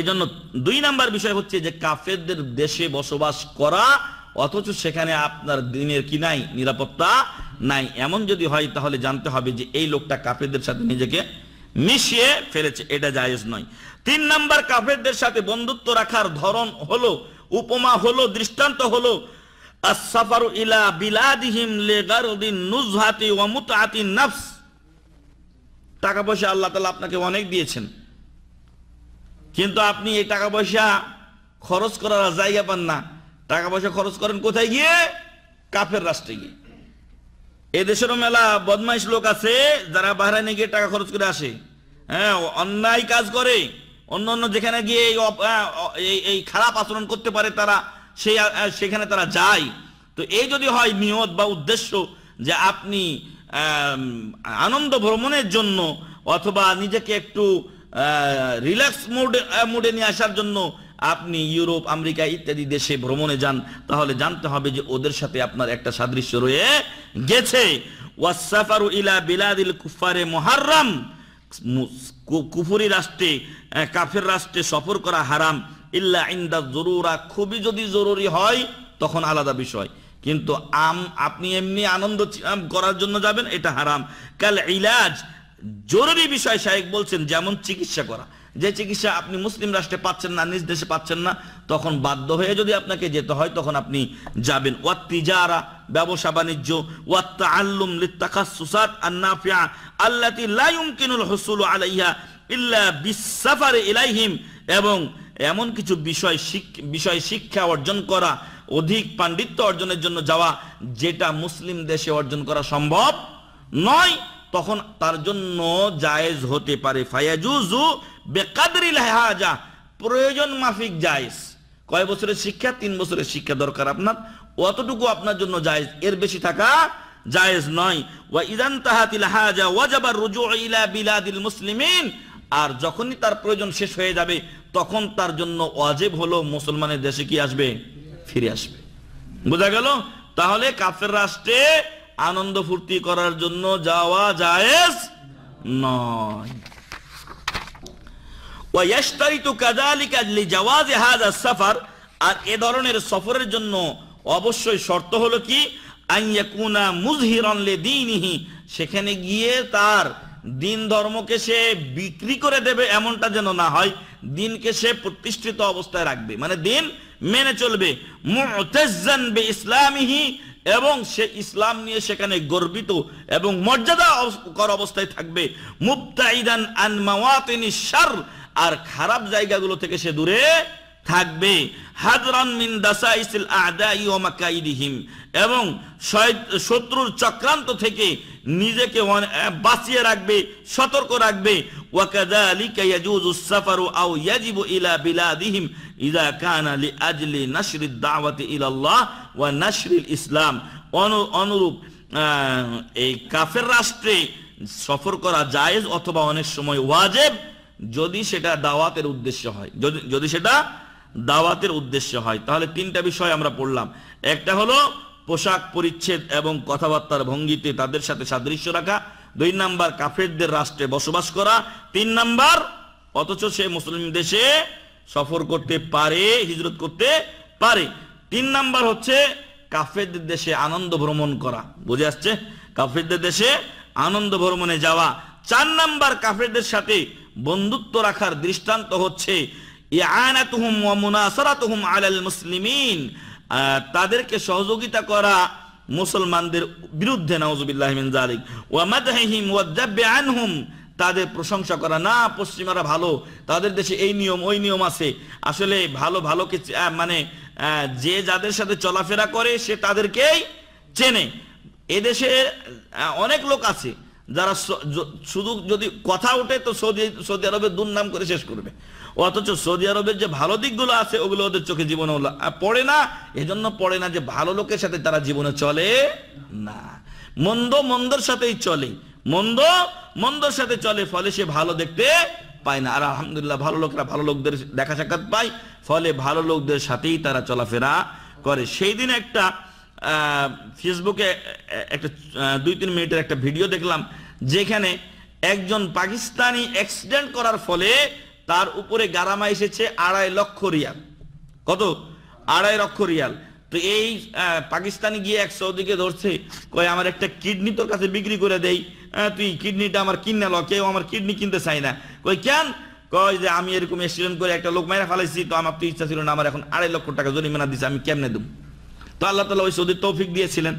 এজন্য দুই নাম্বার বিষয় হচ্ছে যে কাফেরদের দেশে বসবাস করা অথচ সেখানে আপনার দিনের কি নাই নিরাপত্তা নাই এমন যদি হয় তাহলে জানতে হবে যে এই লোকটা কাফেরদের সাথে নিজেকে মিশিয়ে ফেলেছে এটা জায়েজ নয় তিন নম্বর কাফেরদের সাথে বন্ধুত্ব রাখার ধরন হলো উপমা হলো দৃষ্টান্ত হলো আসাফারু ইলা বিলাদিহিম লেগারুদ্দিন নুজহাতি ওয়ামুতাতি নাফস টাকা পয়সা আল্লাহ তালা আপনাকে অনেক দিয়েছেন কিন্তু আপনি এই টাকা পয়সা খরচ করার জায়গা পান না টাকা পয়সা খরচ করেন কোথায় গিয়ে কাফের রাষ্ট্রে গিয়ে এদেশেরও মেলা বদমাইশ লোক আছে যারা বাহরাইনে গিয়ে টাকা খরচ করে আসে হ্যাঁ অন্যায় কাজ করে অন্য অন্য যেখানে গিয়ে এই হ্যাঁ, খারাপ আচরণ করতে পারে তারা সেই সেখানে তারা যায় তো এই যদি হয় নিয়ত বা উদ্দেশ্য যে আপনি আনন্দ ভ্রমণের জন্য অথবা নিজেকে একটু রিল্যাক্স মুডে মুডে নিয়ে আসার জন্য আপনি ইউরোপ আমেরিকা ইত্যাদি দেশে ভ্রমণে যান তাহলে জানতে হবে যে ওদের সাথে আপনার একটা সাদৃশ্য রয়ে গেছে ওয়াসাফারু ইলা বিলাদিল কুফারে মোহারম কুফুরি রাষ্ট্রে কাফের রাষ্ট্রে সফর করা হারাম ইল্লা ইন্দা জরুরা খুবই যদি জরুরি হয় তখন আলাদা বিষয় কিন্তু আম আপনি এমনি আনন্দ করার জন্য যাবেন এটা হারাম কাল ইলাজ জরুরি বিষয় সাহেব বলছেন যেমন চিকিৎসা করা যে চিকিৎসা আপনি মুসলিম রাষ্ট্রে পাচ্ছেন না নিজ দেশে পাচ্ছেন না তখন বাধ্য হয়ে যদি আপনাকে যেতে হয় তখন আপনি যাবেন ওয়াত্তিজারা ব্যবসা বাণিজ্য ওয়াত্তা আল্লুম লিত্তাকাসুসাত আন্নাফিয়া আল্লাতি লাইমকিনুল হসুল আলাইহা ইল্লা বিসাফারে ইলাইহিম এবং এমন কিছু বিষয় বিষয় শিক্ষা অর্জন করা অধিক পাণ্ডিত্য অর্জনের জন্য যাওয়া যেটা মুসলিম দেশে অর্জন করা সম্ভব নয় তখন তার জন্য জায়েজ হতে পারে ফায়াজুজু বেকাদরিল হাজা প্রয়োজন মাফিক জায়েজ কয় বছরের শিক্ষা তিন বছরের শিক্ষা দরকার আপনার অতটুকু আপনার জন্য জায়েজ এর বেশি থাকা জায়েজ নয় ওয়া ইদান তাহাতিল হাজা ওয়াজাবা রুজু ইলা বিলাদিল মুসলিমিন আর যখনই তার প্রয়োজন শেষ হয়ে যাবে তখন তার জন্য অজেব হলো মুসলমানের দেশে কি আসবে ফিরে আসবে বোঝা গেল তাহলে কাফের রাষ্ট্রে আনন্দ ফুর্তি করার জন্য যাওয়া জায়েজ নয় আর এ ধরনের সফরের জন্য অবশ্যই শর্ত হলো কি সেখানে গিয়ে তার দিন ধর্মকে সে বিক্রি করে দেবে এমনটা যেন না হয় দিনকে সে প্রতিষ্ঠিত অবস্থায় রাখবে মানে দিন মেনে চলবে ইসলামিহি এবং সে ইসলাম নিয়ে সেখানে গর্বিত এবং মর্যাদা কর অবস্থায় থাকবে মুফতাইদান আন মাওয়াতিনি শার আর খারাপ জায়গাগুলো থেকে সে দূরে থাকবে হাজরান মিন এবং শত্রুর চক্রান্ত থেকে নিজেকে বাঁচিয়ে রাখবে সতর্ক রাখবে সাফারু দাওয়াতি ওয়া ইসলাম অনুরূপ এই কাফের রাষ্ট্রে সফর করা জায়েজ অথবা অনেক সময় ওয়াজেব যদি সেটা দাওয়াতের উদ্দেশ্য হয় যদি সেটা দাওয়াতের উদ্দেশ্য হয় তাহলে তিনটা বিষয় আমরা পড়লাম একটা হলো পোশাক পরিচ্ছেদ এবং কথাবার্তার ভঙ্গিতে তাদের সাথে সাদৃশ্য রাখা দুই নাম্বার কাফেরদের রাষ্ট্রে বসবাস করা তিন নাম্বার অথচ সে মুসলিম দেশে সফর করতে পারে হিজরত করতে পারে তিন নাম্বার হচ্ছে কাফেরদের দেশে আনন্দ ভ্রমণ করা বুঝে আসছে কাফেরদের দেশে আনন্দ ভ্রমণে যাওয়া চার নাম্বার কাফেরদের সাথে বন্ধুত্ব রাখার দৃষ্টান্ত হচ্ছে মুসলিমিন তাদেরকে সহযোগিতা করা মুসলমানদের বিরুদ্ধে আনহুম তাদের প্রশংসা করা না পশ্চিমারা ভালো তাদের দেশে এই নিয়ম ওই নিয়ম আছে আসলে ভালো ভালোকে মানে যে যাদের সাথে চলাফেরা করে সে তাদেরকেই চেনে এদেশে অনেক লোক আছে যারা শুধু যদি কথা ওঠে তো সৌদি সৌদি আরবের দুর্নাম করে শেষ করবে অথচ সৌদি আরবের যে ভালো দিকগুলো আছে ওগুলো ওদের চোখে জীবনে পড়ে না এজন্য পড়ে না যে ভালো লোকের সাথে তারা জীবনে চলে না মন্দ মন্দর সাথেই চলে মন্দ মন্দর সাথে চলে ফলে সে ভালো দেখতে পায় না আর আলহামদুলিল্লাহ ভালো লোকরা ভালো লোকদের দেখা সাক্ষাৎ পায় ফলে ভালো লোকদের সাথেই তারা চলাফেরা করে সেই দিন একটা ফেসবুকে একটা দুই তিন মিনিটের একটা ভিডিও দেখলাম যেখানে একজন পাকিস্তানি অ্যাক্সিডেন্ট করার ফলে তার উপরে গারামা এসেছে আড়াই লক্ষ রিয়াল কত আড়াই লক্ষ রিয়াল তো এই পাকিস্তানি গিয়ে এক সৌদিকে ধরছে কয় আমার একটা কিডনি তোর কাছে বিক্রি করে দেই তুই কিডনিটা আমার কিনে ল কেউ আমার কিডনি কিনতে চাই না কই কেন কয় যে আমি এরকম অ্যাক্সিডেন্ট করে একটা লোক মাইনা ফালাইছি তো আমার তো ইচ্ছা ছিল না আমার এখন আড়াই লক্ষ টাকা জরিমানা দিছে আমি কেমনে দেবো তো আল্লাহ তালা ওই সৌদির তৌফিক দিয়েছিলেন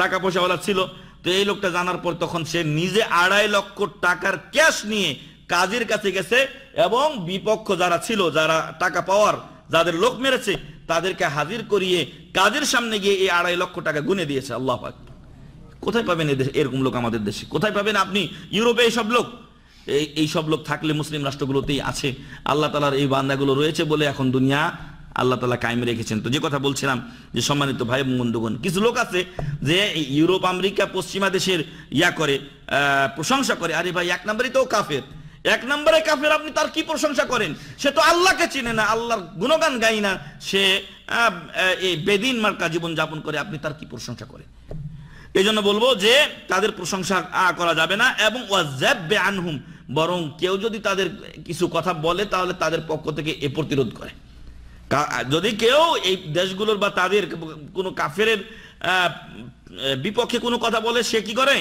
টাকা পয়সাওয়ালা ছিল তো এই লোকটা জানার পর তখন সে নিজে আড়াই লক্ষ টাকার ক্যাশ নিয়ে কাজের কাছে গেছে এবং বিপক্ষ যারা ছিল যারা টাকা পাওয়ার যাদের লোক মেরেছে তাদেরকে হাজির করিয়ে কাজের সামনে গিয়ে এই আড়াই লক্ষ টাকা গুনে দিয়েছে আল্লাহ কোথায় পাবেন এরকম লোক আমাদের দেশে কোথায় পাবেন আপনি ইউরোপে এইসব লোক এই সব লোক থাকলে মুসলিম রাষ্ট্রগুলোতেই আছে আল্লাহ তালার এই বান্দাগুলো রয়েছে বলে এখন দুনিয়া আল্লাহ তালা কায়েম রেখেছেন তো যে কথা বলছিলাম যে সম্মানিত ভাই বন্ধুগণ কিছু লোক আছে যে ইউরোপ আমেরিকা পশ্চিমা দেশের ইয়া করে প্রশংসা করে আরে ভাই এক নম্বরই তো কাফের এক নম্বরে কাফের আপনি তার কি প্রশংসা করেন সে তো আল্লাহকে চিনে না আল্লাহর গুণগান গাই না সে এই বেদিন মার্কা জীবন যাপন করে আপনি তার কি প্রশংসা করেন এই জন্য বলবো যে তাদের প্রশংসা করা যাবে না এবং আনহুম বরং কেউ যদি তাদের কিছু কথা বলে তাহলে তাদের পক্ষ থেকে এ প্রতিরোধ করে যদি কেউ এই দেশগুলোর বা তাদের কোনো কাফের বিপক্ষে কোনো কথা বলে সে কি করে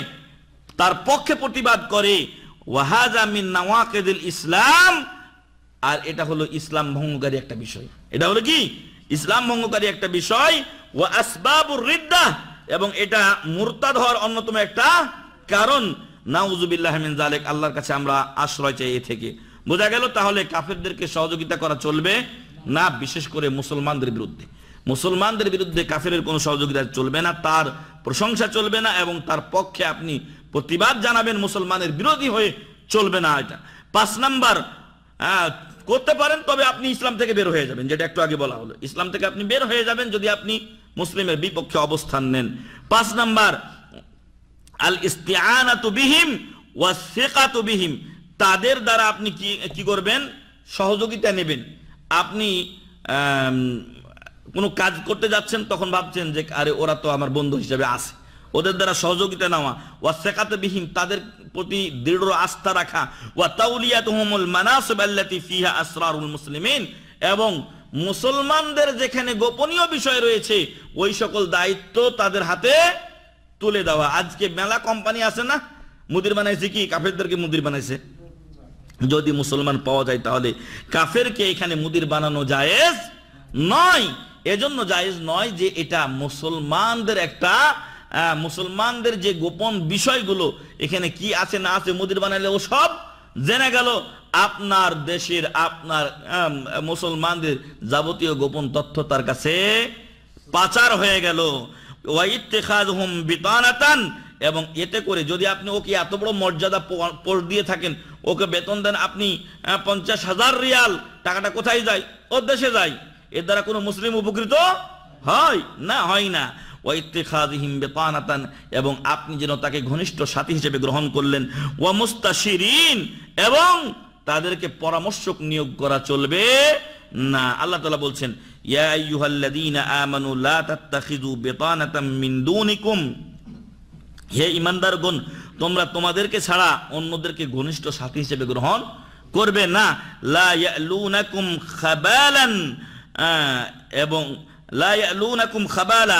তার পক্ষে প্রতিবাদ করে ইসলাম আর এটা হলো ইসলাম ভঙ্গকারী একটা বিষয় এটা হলো কি ইসলাম ভঙ্গকারী একটা বিষয় ও আসবাবুর এবং এটা মুরতাদ হওয়ার অন্যতম একটা কারণ নাউজুবিল্লাহমিন জালেক আল্লাহর কাছে আমরা আশ্রয় চাই এ থেকে বোঝা গেল তাহলে কাফেরদেরকে সহযোগিতা করা চলবে না বিশেষ করে মুসলমানদের বিরুদ্ধে মুসলমানদের বিরুদ্ধে কাফেরের কোনো সহযোগিতা চলবে না তার প্রশংসা চলবে না এবং তার পক্ষে আপনি প্রতিবাদ জানাবেন মুসলমানের বিরোধী হয়ে চলবে না এটা পাঁচ নাম্বার করতে পারেন তবে আপনি ইসলাম থেকে বের হয়ে যাবেন যেটা একটু আগে বলা হলো ইসলাম থেকে আপনি বের হয়ে যাবেন যদি আপনি মুসলিমের বিপক্ষে অবস্থান নেন পাঁচ নাম্বার আল ইস্তিহিম ওয়া বিহিম তাদের দ্বারা আপনি কি কি করবেন সহযোগিতা নেবেন আপনি কোনো কাজ করতে যাচ্ছেন তখন ভাবছেন যে আরে ওরা তো আমার বন্ধু হিসেবে আছে ওদের দ্বারা সহযোগিতা নেওয়া ওয়া শেখাতে বিহীন তাদের প্রতি দৃঢ় আস্থা রাখা ওয়া তাউলিয়া তহমুল মানাস আল্লাতি ফিহা আসরারুল মুসলিমিন এবং মুসলমানদের যেখানে গোপনীয় বিষয় রয়েছে ওই সকল দায়িত্ব তাদের হাতে তুলে দেওয়া আজকে মেলা কোম্পানি আছে না মুদির বানাইছে কি কাফেরদেরকে মুদির বানাইছে যদি মুসলমান পাওয়া যায় তাহলে কাফেরকে এখানে মুদির বানানো জায়েজ নয় এজন্য জায়েজ নয় যে এটা মুসলমানদের একটা মুসলমানদের যে গোপন বিষয়গুলো এখানে কি আছে না আছে মুদির বানালে ও সব জেনে গেল আপনার দেশের আপনার মুসলমানদের যাবতীয় গোপন তথ্য তার কাছে পাচার হয়ে গেল খাজ হুম বিতানাতান এবং এতে করে যদি আপনি ওকে এত বড় মর্যাদা পোস্ট দিয়ে থাকেন ওকে বেতন দেন আপনি পঞ্চাশ হাজার রিয়াল টাকাটা কোথায় যায় ওর দেশে যায় এর দ্বারা কোনো মুসলিম উপকৃত হয় না হয় না এবং আপনি যেন তাকে ঘনিষ্ঠ সাথী হিসেবে গ্রহণ করলেন ওয়া এবং তাদেরকে পরামর্শক নিয়োগ করা চলবে না আল্লাহ তালা বলছেন ইয়া আইয়ুহাল্লাযীনা আমানু লা তাত্তাখিযু বেতানাতাম মিন দুনিকুম হে ইমানদার গুণ তোমরা তোমাদেরকে ছাড়া অন্যদেরকে ঘনিষ্ঠ সাথী হিসেবে গ্রহণ করবে না এবং খাবালা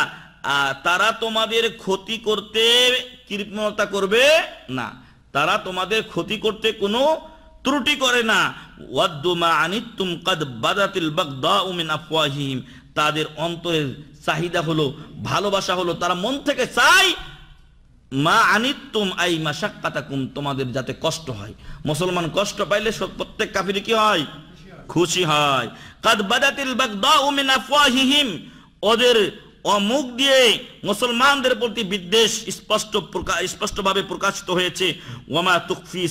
তারা তোমাদের ক্ষতি করতে কৃপণতা করবে না তারা তোমাদের ক্ষতি করতে কোনো ত্রুটি করে না কাদ তাদের অন্তরের চাহিদা হলো ভালোবাসা হলো তারা মন থেকে চায় মা তুম আই মা সাক্কাতাকুম তোমাদের যাতে কষ্ট হয় মুসলমান কষ্ট পাইলে প্রত্যেক কাফির কি হয় খুশি হয় কাদ বাদাতিল বাগদাউ মিন আফওয়াহিহিম ওদের অমুখ দিয়ে মুসলমানদের প্রতি বিদ্বেষ স্পষ্ট স্পষ্টভাবে প্রকাশিত হয়েছে ওমা তুকফি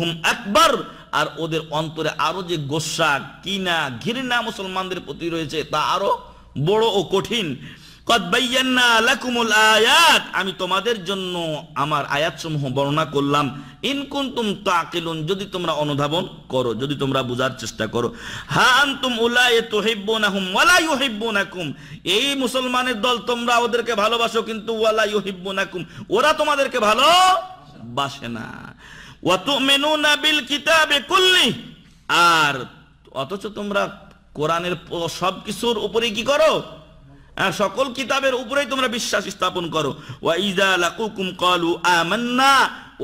হুম আকবর আর ওদের অন্তরে আরো যে গোসা কিনা ঘৃণা মুসলমানদের প্রতি রয়েছে তা আরো বড় ও কঠিন আমি তোমাদের জন্য আমার আয়াতসমূহ বর্ণনা করলাম তুম তাকিলুন যদি তোমরা অনুধাবন করো যদি তোমরা বুঝার চেষ্টা করো তুম তো ওয়ালাই এই মুসলমানের দল তোমরা ওদেরকে ভালোবাসো কিন্তু ওয়ালাই না কুম ওরা তোমাদেরকে ভালো বাসে না ওয়াতুমিনুনা বিল কিতাবে কুল্লি আর অথচ তোমরা কোরআনের সবকিছুর উপরে কি করো হ্যাঁ, সকল কিতাবের উপরেই তোমরা বিশ্বাস স্থাপন করো কলু আমান্না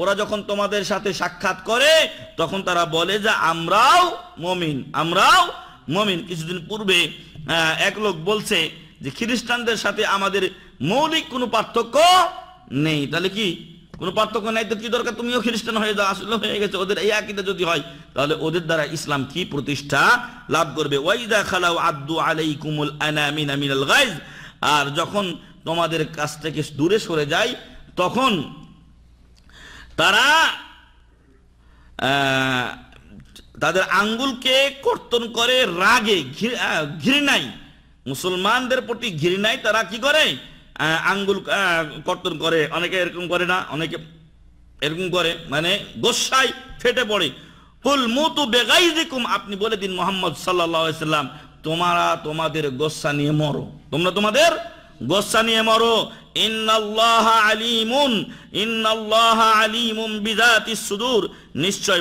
ওরা যখন তোমাদের সাথে সাক্ষাৎ করে তখন তারা বলে যে আমরাও মমিন আমরাও মমিন কিছুদিন পূর্বে এক লোক বলছে যে খ্রিস্টানদের সাথে আমাদের মৌলিক কোনো পার্থক্য নেই তাহলে কি কোনো পার্থক্য নাই তো কি দরকার তুমিও খ্রিস্টান হয়ে যাও আসলে হয়ে গেছে ওদের এই আকিদা যদি হয় তাহলে ওদের দ্বারা ইসলাম কি প্রতিষ্ঠা লাভ করবে ওয়াইদা খালাউ আদু আলাই কুমুল আনামিন আমিনাল গাইজ আর যখন তোমাদের কাছ থেকে দূরে সরে যায় তখন তারা তাদের আঙ্গুলকে কর্তন করে রাগে ঘৃণাই মুসলমানদের প্রতি ঘৃণাই তারা কি করে আঙ্গুল কর্তন করে অনেকে এরকম করে না অনেকে এরকম করে মানে গোসাই ফেটে পড়ে কুল মুতু বেগাই দেখুম আপনি বলে দিন মোহাম্মদ সাল্লাম তোমারা তোমাদের গোসা নিয়ে মরো তোমরা তোমাদের গোসা নিয়ে মরো আলিমুন আলিমুন বিজাতি সুদূর নিশ্চয়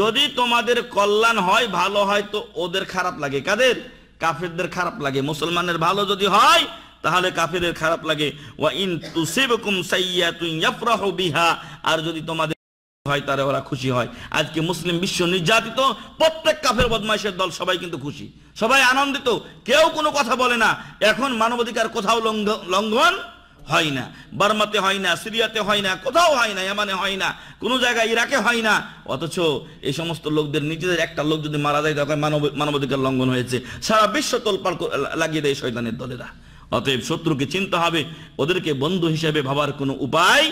যদি তোমাদের কল্যাণ হয় ভালো হয় তো ওদের খারাপ লাগে কাদের কাফেরদের খারাপ লাগে মুসলমানের ভালো যদি হয় তাহলে কাফেরদের খারাপ লাগে ওয়া ইন বিহা আর যদি তোমাদের হয় তারা ওরা খুশি হয় আজকে মুসলিম বিশ্ব নির্যাতিত প্রত্যেক কাফের বদমাইশের দল সবাই কিন্তু খুশি সবাই আনন্দিত কেউ কোনো কথা বলে না এখন মানবাধিকার কোথাও লঙ্ঘন হয় না বার্মাতে হয় না সিরিয়াতে হয় না কোথাও হয় না এমানে হয় না কোনো জায়গায় ইরাকে হয় না অথচ এই সমস্ত লোকদের নিজেদের একটা লোক যদি মারা যায় তখন মানব মানবাধিকার লঙ্ঘন হয়েছে সারা বিশ্ব তোলপাল লাগিয়ে দেয় শৈতানের দলেরা অতএব শত্রুকে চিন্তা হবে ওদেরকে বন্ধু হিসেবে ভাবার কোনো উপায়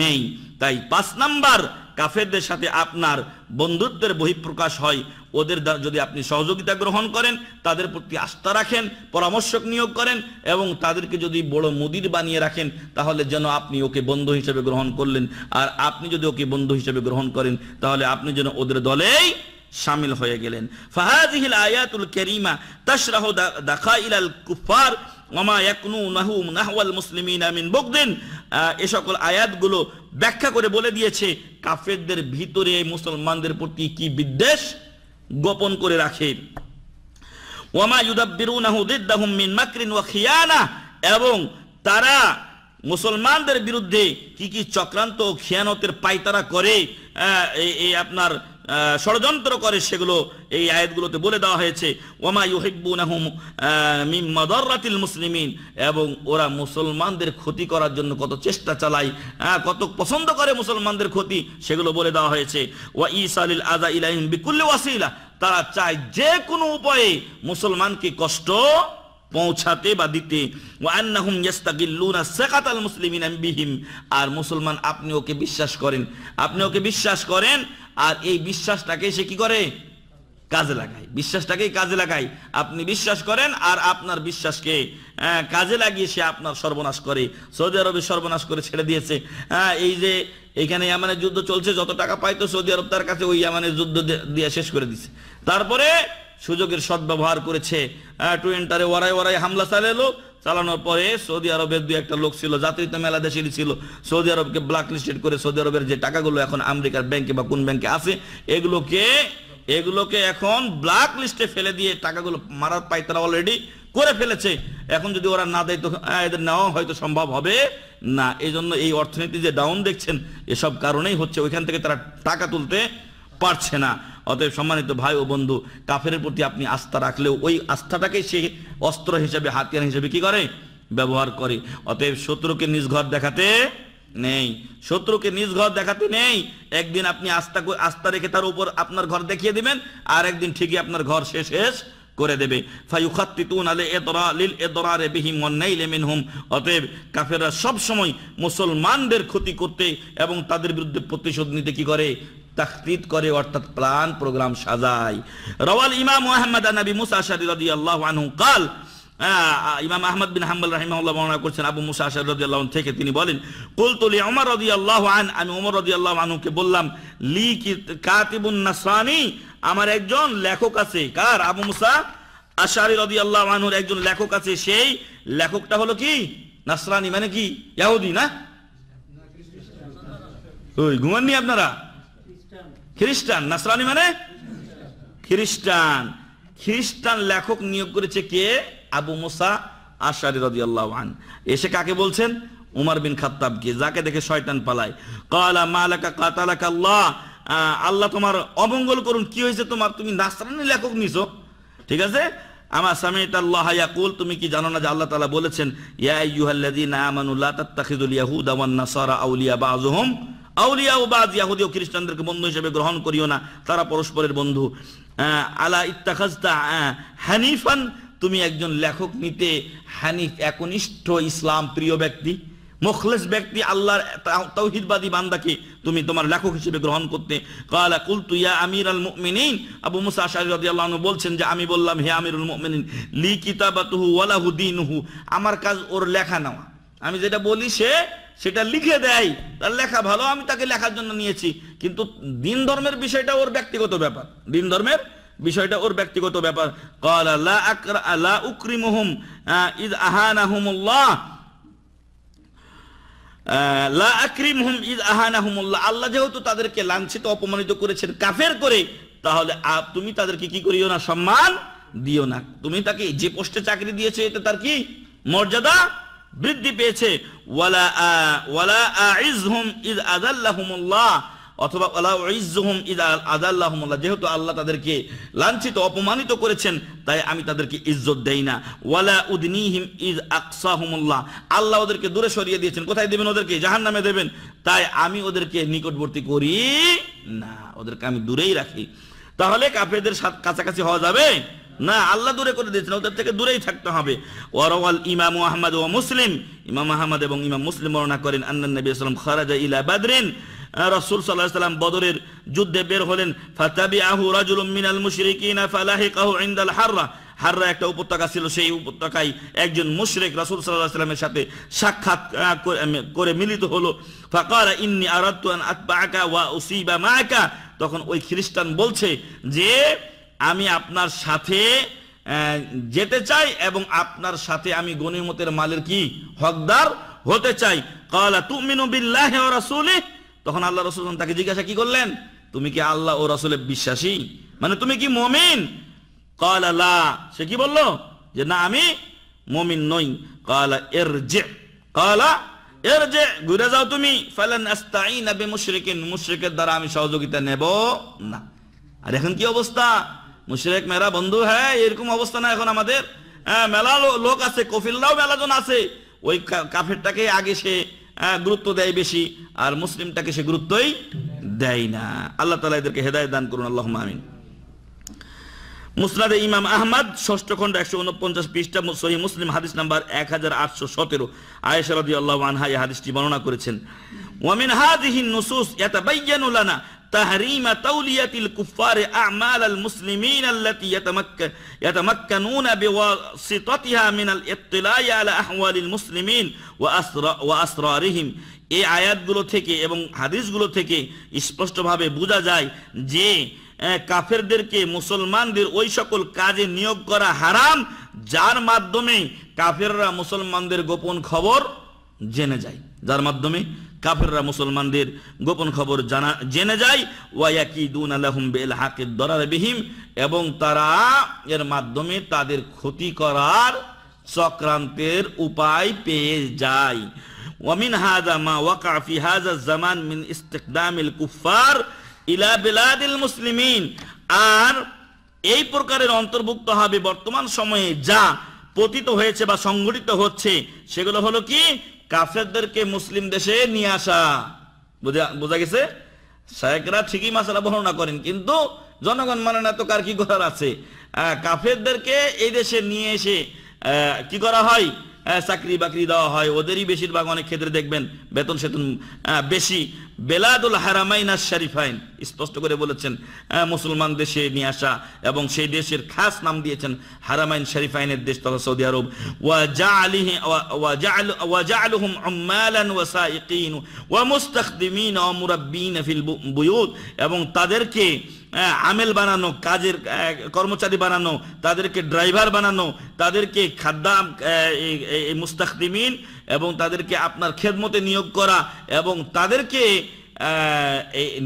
নেই তাই পাঁচ নাম্বার কাফেরদের সাথে আপনার বন্ধুত্বের বহিঃপ্রকাশ হয় ওদের যদি আপনি সহযোগিতা গ্রহণ করেন তাদের প্রতি আস্থা রাখেন পরামর্শক নিয়োগ করেন এবং তাদেরকে যদি বড় মুদির বানিয়ে রাখেন তাহলে যেন আপনি ওকে বন্ধু হিসেবে গ্রহণ করলেন আর আপনি যদি ওকে বন্ধু হিসেবে গ্রহণ করেন তাহলে আপনি যেন ওদের দলেই সামিল হয়ে গেলেন ফাহাজ আয়াতুল কেরিমা তাসরাহ দাখা ইলাল কুফার ওমা ইয়াকনু নাহুম নাহওয়াল মুসলিমিনা মিন বুগদিন এ সকল আয়াতগুলো ব্যাখ্যা করে বলে দিয়েছে ভিতরে মুসলমানদের প্রতি কি বিদ্বেষ গোপন করে ওয়ামা এবং তারা মুসলমানদের বিরুদ্ধে কি কি চক্রান্ত খিয়ানতের পায়তারা করে এই আপনার ষড়যন্ত্র করে সেগুলো এই আয়াতগুলোতে বলে দেওয়া হয়েছে ওমা ইউহিব্বুন আহম মুসলিমিন এবং ওরা মুসলমানদের ক্ষতি করার জন্য কত চেষ্টা চালায় কত পছন্দ করে মুসলমানদের ক্ষতি সেগুলো বলে দেওয়া হয়েছে ওয়া ইসালিল আজা ইলাহিম বিকুল্লি ওয়াসিলা তারা চায় যে কোনো উপায়ে মুসলমানকে কষ্ট পৌঁছাতে বা দিতে মুসলিমিন আর মুসলমান আপনি ওকে বিশ্বাস করেন আপনি ওকে বিশ্বাস করেন আর এই বিশ্বাসটাকে সে কি করে কাজে লাগায় বিশ্বাসটাকেই কাজে লাগায় আপনি বিশ্বাস করেন আর আপনার বিশ্বাসকে হ্যাঁ, কাজে লাগিয়ে সে আপনার সর্বনাশ করে সৌদি আরবে সর্বনাশ করে ছেড়ে দিয়েছে হ্যাঁ, এই যে এখানে ইয়ামানের যুদ্ধ চলছে যত টাকা পাইতো সৌদি আরব তার কাছে ওই ইয়ামানের যুদ্ধ দিয়ে শেষ করে দিছে তারপরে সুযোগের সদ্ব্যবহার করেছে এন্টারে ওরাই ওরাই হামলা চালালো চালানোর পরে সৌদি আরবের দুই একটা লোক ছিল মেলা দেশেরই ছিল সৌদি আরবকে ব্ল্যাক লিস্টেড করে সৌদি আরবের যে টাকাগুলো এখন আমেরিকার ব্যাংকে বা কোন ব্যাংকে আছে এগুলোকে এগুলোকে এখন ব্ল্যাক লিস্টে ফেলে দিয়ে টাকাগুলো মারার তারা অলরেডি করে ফেলেছে এখন যদি ওরা না দেয় তো এদের নেওয়া হয়তো সম্ভব হবে না এই জন্য এই অর্থনীতি যে ডাউন দেখছেন এসব কারণেই হচ্ছে ওইখান থেকে তারা টাকা তুলতে পারছে না অতএব সম্মানিত ভাই ও বন্ধু কাফের প্রতি আপনি আস্থা রাখলেও ওই আস্থাটাকে সে অস্ত্র হিসেবে হাতিয়ার হিসেবে কি করে ব্যবহার করে অতএব শত্রুকে নিজ ঘর দেখাতে নেই শত্রুকে নিজ ঘর দেখাতে নেই একদিন আপনি আস্থা আস্থা রেখে তার উপর আপনার ঘর দেখিয়ে দিবেন আর একদিন ঠিকই আপনার ঘর শেষ শেষ করে দেবে অতএব কাফেররা সব সময় মুসলমানদের ক্ষতি করতে এবং তাদের বিরুদ্ধে প্রতিশোধ নিতে কি করে তাখতিদ করে অর্থাৎ প্ল্যান প্রোগ্রাম সাজায় রওয়াল ইমাম মোহাম্মদ নবী মুসা আশারি রদি আল্লাহ আনহু কাল ইমাম আহমদ বিন হাম্বল রাহিমাহুল্লাহ বর্ণনা করছেন আবু মুসা আশার রদি আল্লাহ থেকে তিনি বলেন কুলতুলি ওমর রদি আল্লাহ আন আমি ওমর রদি আল্লাহ আনহুকে বললাম লি কি কাতিবুন নাসরানি আমার একজন লেখক আছে কার আবু মুসা আশারি রদি আল্লাহ আনহুর একজন লেখক আছে সেই লেখকটা হলো কি নাসরানি মানে কি ইয়াহুদি না ওই ঘুমাননি আপনারা খ্রিস্টান নাসরানি মানে খ্রিস্টান খ্রিস্টান লেখক নিয়োগ করেছে কে আবু মোসা আশারি রাদিয়াল্লাহু আন এসে কাকে বলছেন উমর বিন খাত্তাবকে যাকে দেখে শয়তান পালায় কালা মালাকা কাতালাকা আল্লাহ আল্লাহ তোমার অমঙ্গল করুন কি হয়েছে তোমার তুমি নাসরানি লেখক নিছো ঠিক আছে আমার সামিত আল্লাহ ইয়াকুল তুমি কি জানো না যে আল্লাহ তাআলা বলেছেন ইয়া আইয়ুহাল্লাযীনা আমানু লা তাত্তাখিযুল ইয়াহুদা ওয়ান নাসারা আউলিয়া বাযুহুম আউলিয়া ওবাদ ইয়াহুদি ও খ্রিস্টানদেরকে বন্ধু হিসেবে গ্রহণ করিও না তারা পরস্পরের বন্ধু আলা ইত্তাখাজতা হানিফান তুমি একজন লেখক নিতে হানিফ একনিষ্ঠ ইসলাম প্রিয় ব্যক্তি মুখলেস ব্যক্তি আল্লাহর তৌহিদবাদী বান্দাকে তুমি তোমার লেখক হিসেবে গ্রহণ করতে কালা কুলতু ইয়া আমির আল মুমিনিন আবু মুসা আশারি রাদিয়াল্লাহু বলছেন যে আমি বললাম হে আমিরুল মুমিনিন লি কিতাবাতুহু ওয়া লাহু আমার কাজ ওর লেখা নেওয়া আমি যেটা বলি সে সেটা লিখে দেয় তার লেখা ভালো আমি তাকে লেখার জন্য নিয়েছি কিন্তু দিন ধর্মের বিষয়টা ওর ব্যক্তিগত ব্যাপার দিন ধর্মের বিষয়টা ওর ব্যক্তিগত ব্যাপার কল আল্লাহ আকরা আল্লাহ উকরিমুহুম ইদ আহানাহুমুল্লাহ আল্লাহ যেহেতু তাদেরকে লাঞ্ছিত অপমানিত করেছেন কাফের করে তাহলে তুমি তাদেরকে কি করিও না সম্মান দিও না তুমি তাকে যে পোস্টে চাকরি দিয়েছে এতে তার কি মর্যাদা বৃদ্ধি পেয়েছে ওয়ালা ওয়ালা আইজহুম ইদ আজাল্লাহুমুল্লাহ অথবা ওয়ালা ইজহুম ইদ আজাল্লাহুমুল্লাহ যেহেতু আল্লাহ তাদেরকে লাঞ্ছিত অপমানিত করেছেন তাই আমি তাদেরকে ইজ্জত দেই না ওয়ালা উদনিহিম ইদ আকসাহুমুল্লাহ আল্লাহ ওদেরকে দূরে সরিয়ে দিয়েছেন কোথায় দেবেন ওদেরকে নামে দেবেন তাই আমি ওদেরকে নিকটবর্তী করি না ওদেরকে আমি দূরেই রাখি তাহলে কাফেরদের কাছাকাছি হওয়া যাবে না আল্লাহ দূরে করে দিয়েছেন ওদের থেকে দূরেই থাকতে হবে ওয়ারওয়াল ইমাম আহমদ ও মুসলিম ইমাম আহমদ এবং ইমাম মুসলিম বর্ণনা করেন আন্নান নবী সাল্লাম খারাজা ইলা বাদরিন রাসূল সাল্লাল্লাহু আলাইহি সাল্লাম বদরের যুদ্ধে বের হলেন ফাতাবিআহু রাজুলুম মিনাল মুশরিকিনা ফালাহিকাহু ইনদাল হাররা হাররা একটা উপত্যকা ছিল সেই উপত্যকায় একজন মুশরেক রাসুল সাল্লাহ সাল্লামের সাথে সাক্ষাৎ করে মিলিত হলো ফাকারা ইন্নি আরাতুয়ান আতবা আঁকা ওয়া উসিবা মাকা তখন ওই খ্রিস্টান বলছে যে আমি আপনার সাথে যেতে চাই এবং আপনার সাথে আমি গনিমতের মালের কি হকদার হতে চাই কালা বিল্লাহ রাসুলি তখন আল্লাহ রসুল তাকে জিজ্ঞাসা কি করলেন তুমি কি আল্লাহ ও রাসুলে বিশ্বাসী মানে তুমি কি মমিন কালা সে কি বলল যে না আমি মমিন নই কালা এর যে কালা এর যে ঘুরে যাও তুমি মুশ্রিকের দ্বারা আমি সহযোগিতা নেব না আর এখন কি অবস্থা মুশরেক মেরা বন্ধু হ্যাঁ এরকম অবস্থা না এখন আমাদের হ্যাঁ মেলা লোক আছে কফিল্লাও মেলাজন আছে ওই কাফেরটাকে আগে সে হ্যাঁ, গুরুত্ব দেয় বেশি আর মুসলিমটাকে সে গুরুত্বই দেয় না আল্লাহ তালা এদেরকে হেদায় দান করুন আল্লাহ আমিন মুসনাদে ইমাম আহমদ ষষ্ঠ খণ্ড একশো উনপঞ্চাশ পৃষ্ঠা সহি মুসলিম হাদিস নাম্বার এক হাজার আটশো সতেরো আয়েশা আল্লাহ আনহা এই হাদিসটি বর্ণনা করেছেন ওয়ামিন হাদিহি নুসুস ইয়াতাবাইয়ানু লানা تحريم تولية الكفار أعمال আল মুসলিমিন يتمك يتمكنون بواسطتها من الاطلاع على أحوال المسلمين وأسر وأسرارهم এই আয়াতগুলো থেকে এবং হাদিসগুলো থেকে স্পষ্টভাবে বোঝা যায় যে কাফেরদেরকে মুসলমানদের ওই সকল কাজে নিয়োগ করা হারাম যার মাধ্যমে কাফেররা মুসলমানদের গোপন খবর জেনে যায় যার মাধ্যমে কাফেররা মুসলমানদের গোপন খবর জানা জেনে যায় ওয়াকিদুন আলহম বেল হাকির দরার বিহিম এবং তারা এর মাধ্যমে তাদের ক্ষতি করার চক্রান্তের উপায় পেয়ে যায় ওয়ামিন হাজা মা ওয়াকা ফি হাজা জামান মিন ইস্তেকদামিল কুফার ইলা বেলাদিল মুসলিমিন আর এই প্রকারের অন্তর্ভুক্ত হবে বর্তমান সময়ে যা পতিত হয়েছে বা সংগঠিত হচ্ছে সেগুলো হলো কি কাফেরদেরকে মুসলিম দেশে নিয়ে আসা বোঝা গেছে শায়েকরা ঠিকই মাসালা বর্ণনা করেন কিন্তু জনগণ মানে না তো কার কি করার আছে কাফেরদেরকে এই দেশে নিয়ে এসে কি করা হয় হ্যাঁ, চাকরি বাকরি দেওয়া হয় ওদেরই বেশিরভাগ অনেক ক্ষেত্রে দেখবেন বেতন সেতন বেশি বেলাদুল হারামাইন আর শারিফাইন স্পষ্ট করে বলেছেন মুসলমান দেশে নিয়ে আসা এবং সেই দেশের খাস নাম দিয়েছেন হারামাইন শারিফাইনের দেশ তথা সৌদি আরব ওয়াজালুহুম উম্মালান ওয়া সাইকিন বুয়ুত এবং তাদেরকে হ্যাঁ, আমেল বানানো কাজের কর্মচারী বানানো তাদেরকে ড্রাইভার বানানো তাদেরকে খাদ্দাম মুস্তাকদিমিন এবং তাদেরকে আপনার খেদমতে নিয়োগ করা এবং তাদেরকে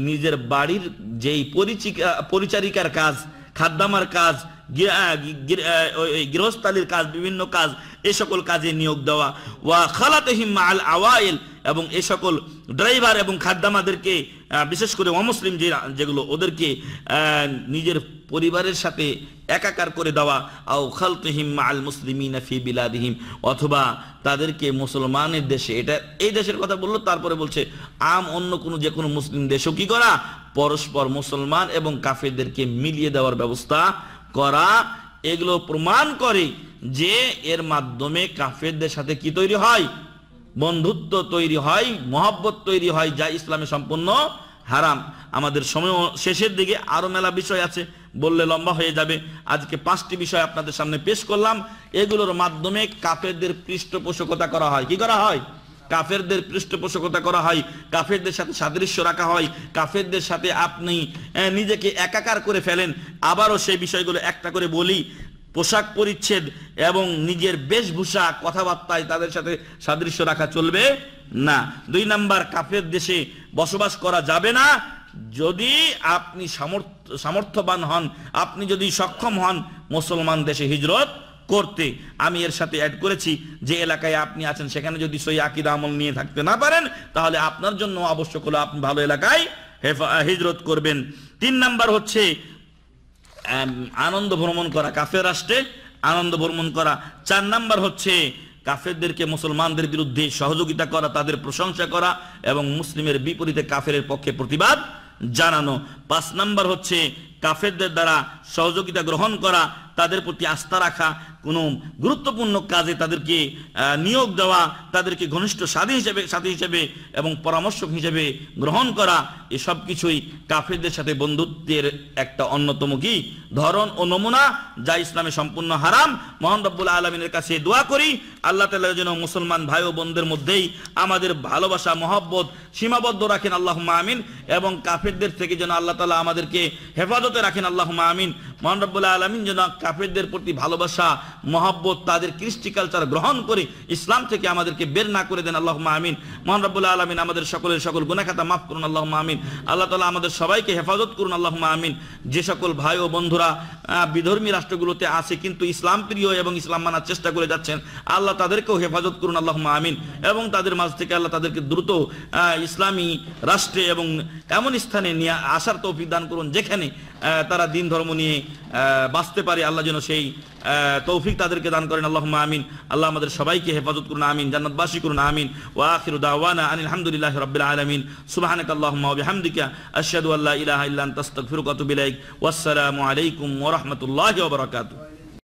নিজের বাড়ির যেই পরিচিকা পরিচারিকার কাজ খাদ্দামার কাজ গৃহস্থালির কাজ বিভিন্ন কাজ এ সকল কাজে নিয়োগ দেওয়া ওয়া খালাতে হিম্মা আল আওয়াইল এবং এ সকল ড্রাইভার এবং খাদ্দামাদেরকে বিশেষ করে অমুসলিম যে যেগুলো ওদেরকে নিজের পরিবারের সাথে একাকার করে দেওয়া আও খালতহিম আল মুসলিম ফি বিলাদিহিম অথবা তাদেরকে মুসলমানের দেশে এটা এই দেশের কথা বললো তারপরে বলছে আম অন্য কোনো যে কোনো মুসলিম দেশও কি করা পরস্পর মুসলমান এবং কাফেরদেরকে মিলিয়ে দেওয়ার ব্যবস্থা করা এগুলো প্রমাণ করে যে এর মাধ্যমে কাফেরদের সাথে কি তৈরি হয় বন্ধুত্ব তৈরি হয় মহব্বত তৈরি হয় যা ইসলামে সম্পূর্ণ হারাম আমাদের সময় শেষের দিকে আরও মেলা বিষয় আছে বললে লম্বা হয়ে যাবে আজকে পাঁচটি বিষয় আপনাদের সামনে পেশ করলাম এগুলোর মাধ্যমে কাফেরদের পৃষ্ঠপোষকতা করা হয় কি করা হয় কাফেরদের পৃষ্ঠপোষকতা করা হয় কাফেরদের সাথে সাদৃশ্য রাখা হয় কাফেরদের সাথে আপনি নিজেকে একাকার করে ফেলেন আবারও সেই বিষয়গুলো একটা করে বলি পোশাক পরিচ্ছেদ এবং নিজের বেশভূষা কথাবার্তায় তাদের সাথে সাদৃশ্য রাখা চলবে না দুই নাম্বার কাফের দেশে বসবাস করা যাবে না যদি আপনি সামর্থ্যবান হন আপনি যদি সক্ষম হন মুসলমান দেশে হিজরত করতে আমি এর সাথে অ্যাড করেছি যে এলাকায় আপনি আছেন সেখানে যদি সই আকিদা আমল নিয়ে থাকতে না পারেন তাহলে আপনার জন্য আবশ্যক হলো আপনি ভালো এলাকায় হিজরত করবেন তিন নাম্বার হচ্ছে আনন্দ ভ্রমণ করা কাফের রাষ্ট্রে আনন্দ ভ্রমণ করা চার নাম্বার হচ্ছে কাফেরদেরকে মুসলমানদের বিরুদ্ধে সহযোগিতা করা তাদের প্রশংসা করা এবং মুসলিমের বিপরীতে কাফের পক্ষে প্রতিবাদ জানানো পাঁচ নাম্বার হচ্ছে কাফেরদের দ্বারা সহযোগিতা গ্রহণ করা তাদের প্রতি আস্থা রাখা কোনো গুরুত্বপূর্ণ কাজে তাদেরকে নিয়োগ দেওয়া তাদেরকে ঘনিষ্ঠ সাথী হিসেবে সাথী হিসেবে এবং পরামর্শক হিসেবে গ্রহণ করা এসব কিছুই কাফেরদের সাথে বন্ধুত্বের একটা অন্যতম কি ধরন ও নমুনা যা ইসলামে সম্পূর্ণ হারাম মোহান রব্বুল আলমিনের কাছে দোয়া করি আল্লাহ তাল যেন মুসলমান ভাই ও বোনদের মধ্যেই আমাদের ভালোবাসা মহব্বত সীমাবদ্ধ রাখেন আল্লাহ আমিন এবং কাফেরদের থেকে যেন আল্লাহ তালা আমাদেরকে হেফাজতে রাখেন আল্লাহ আমিন মোহান রব্বুল্লাহ আলমিন যেন কাফেরদের প্রতি ভালোবাসা মহাব্বত তাদের কৃষ্টি কালচার গ্রহণ করে ইসলাম থেকে আমাদেরকে বের না করে দেন আল্লাহ মাহমিন মহান রব্বুল্লাহ আলমিন আমাদের সকলের সকল গুনাখাতা মাফ করুন আল্লাহ মাহমিন আল্লাহ তালা আমাদের সবাইকে হেফাজত করুন আল্লাহ মাহমিন যে সকল ভাই ও বন্ধুরা বিধর্মী রাষ্ট্রগুলোতে আছে কিন্তু ইসলাম প্রিয় এবং ইসলাম মানার চেষ্টা করে যাচ্ছেন আল্লাহ তাদেরকেও হেফাজত করুন আল্লাহ মাহমিন এবং তাদের মাঝ থেকে আল্লাহ তাদেরকে দ্রুত ইসলামী রাষ্ট্রে এবং এমন স্থানে নিয়ে আসার তো দান করুন যেখানে তারা দিন ধর্ম নিয়ে বাঁচতে পারে আল্লাহ যেন সেই তো তৌফিক তাদেরকে দান করেন আল্লাহ আমিন আল্লাহ আমাদের সবাইকে হেফাজত করুন আমিন জান্নাতবাসী করুন আমিন ওয়াখির দাওয়ানা আলহামদুলিল্লাহ রবিল আলমিন সুবাহানক আল্লাহমা বিহামদিকা আশাদু আল্লাহ ইলাহ ইল্লান তাস্তাগফিরুকা তুবিলাইক ওয়াসসালামু আলাইকুম ওয়া রাহমাতুল্লাহি ওয়া বারাকাতুহু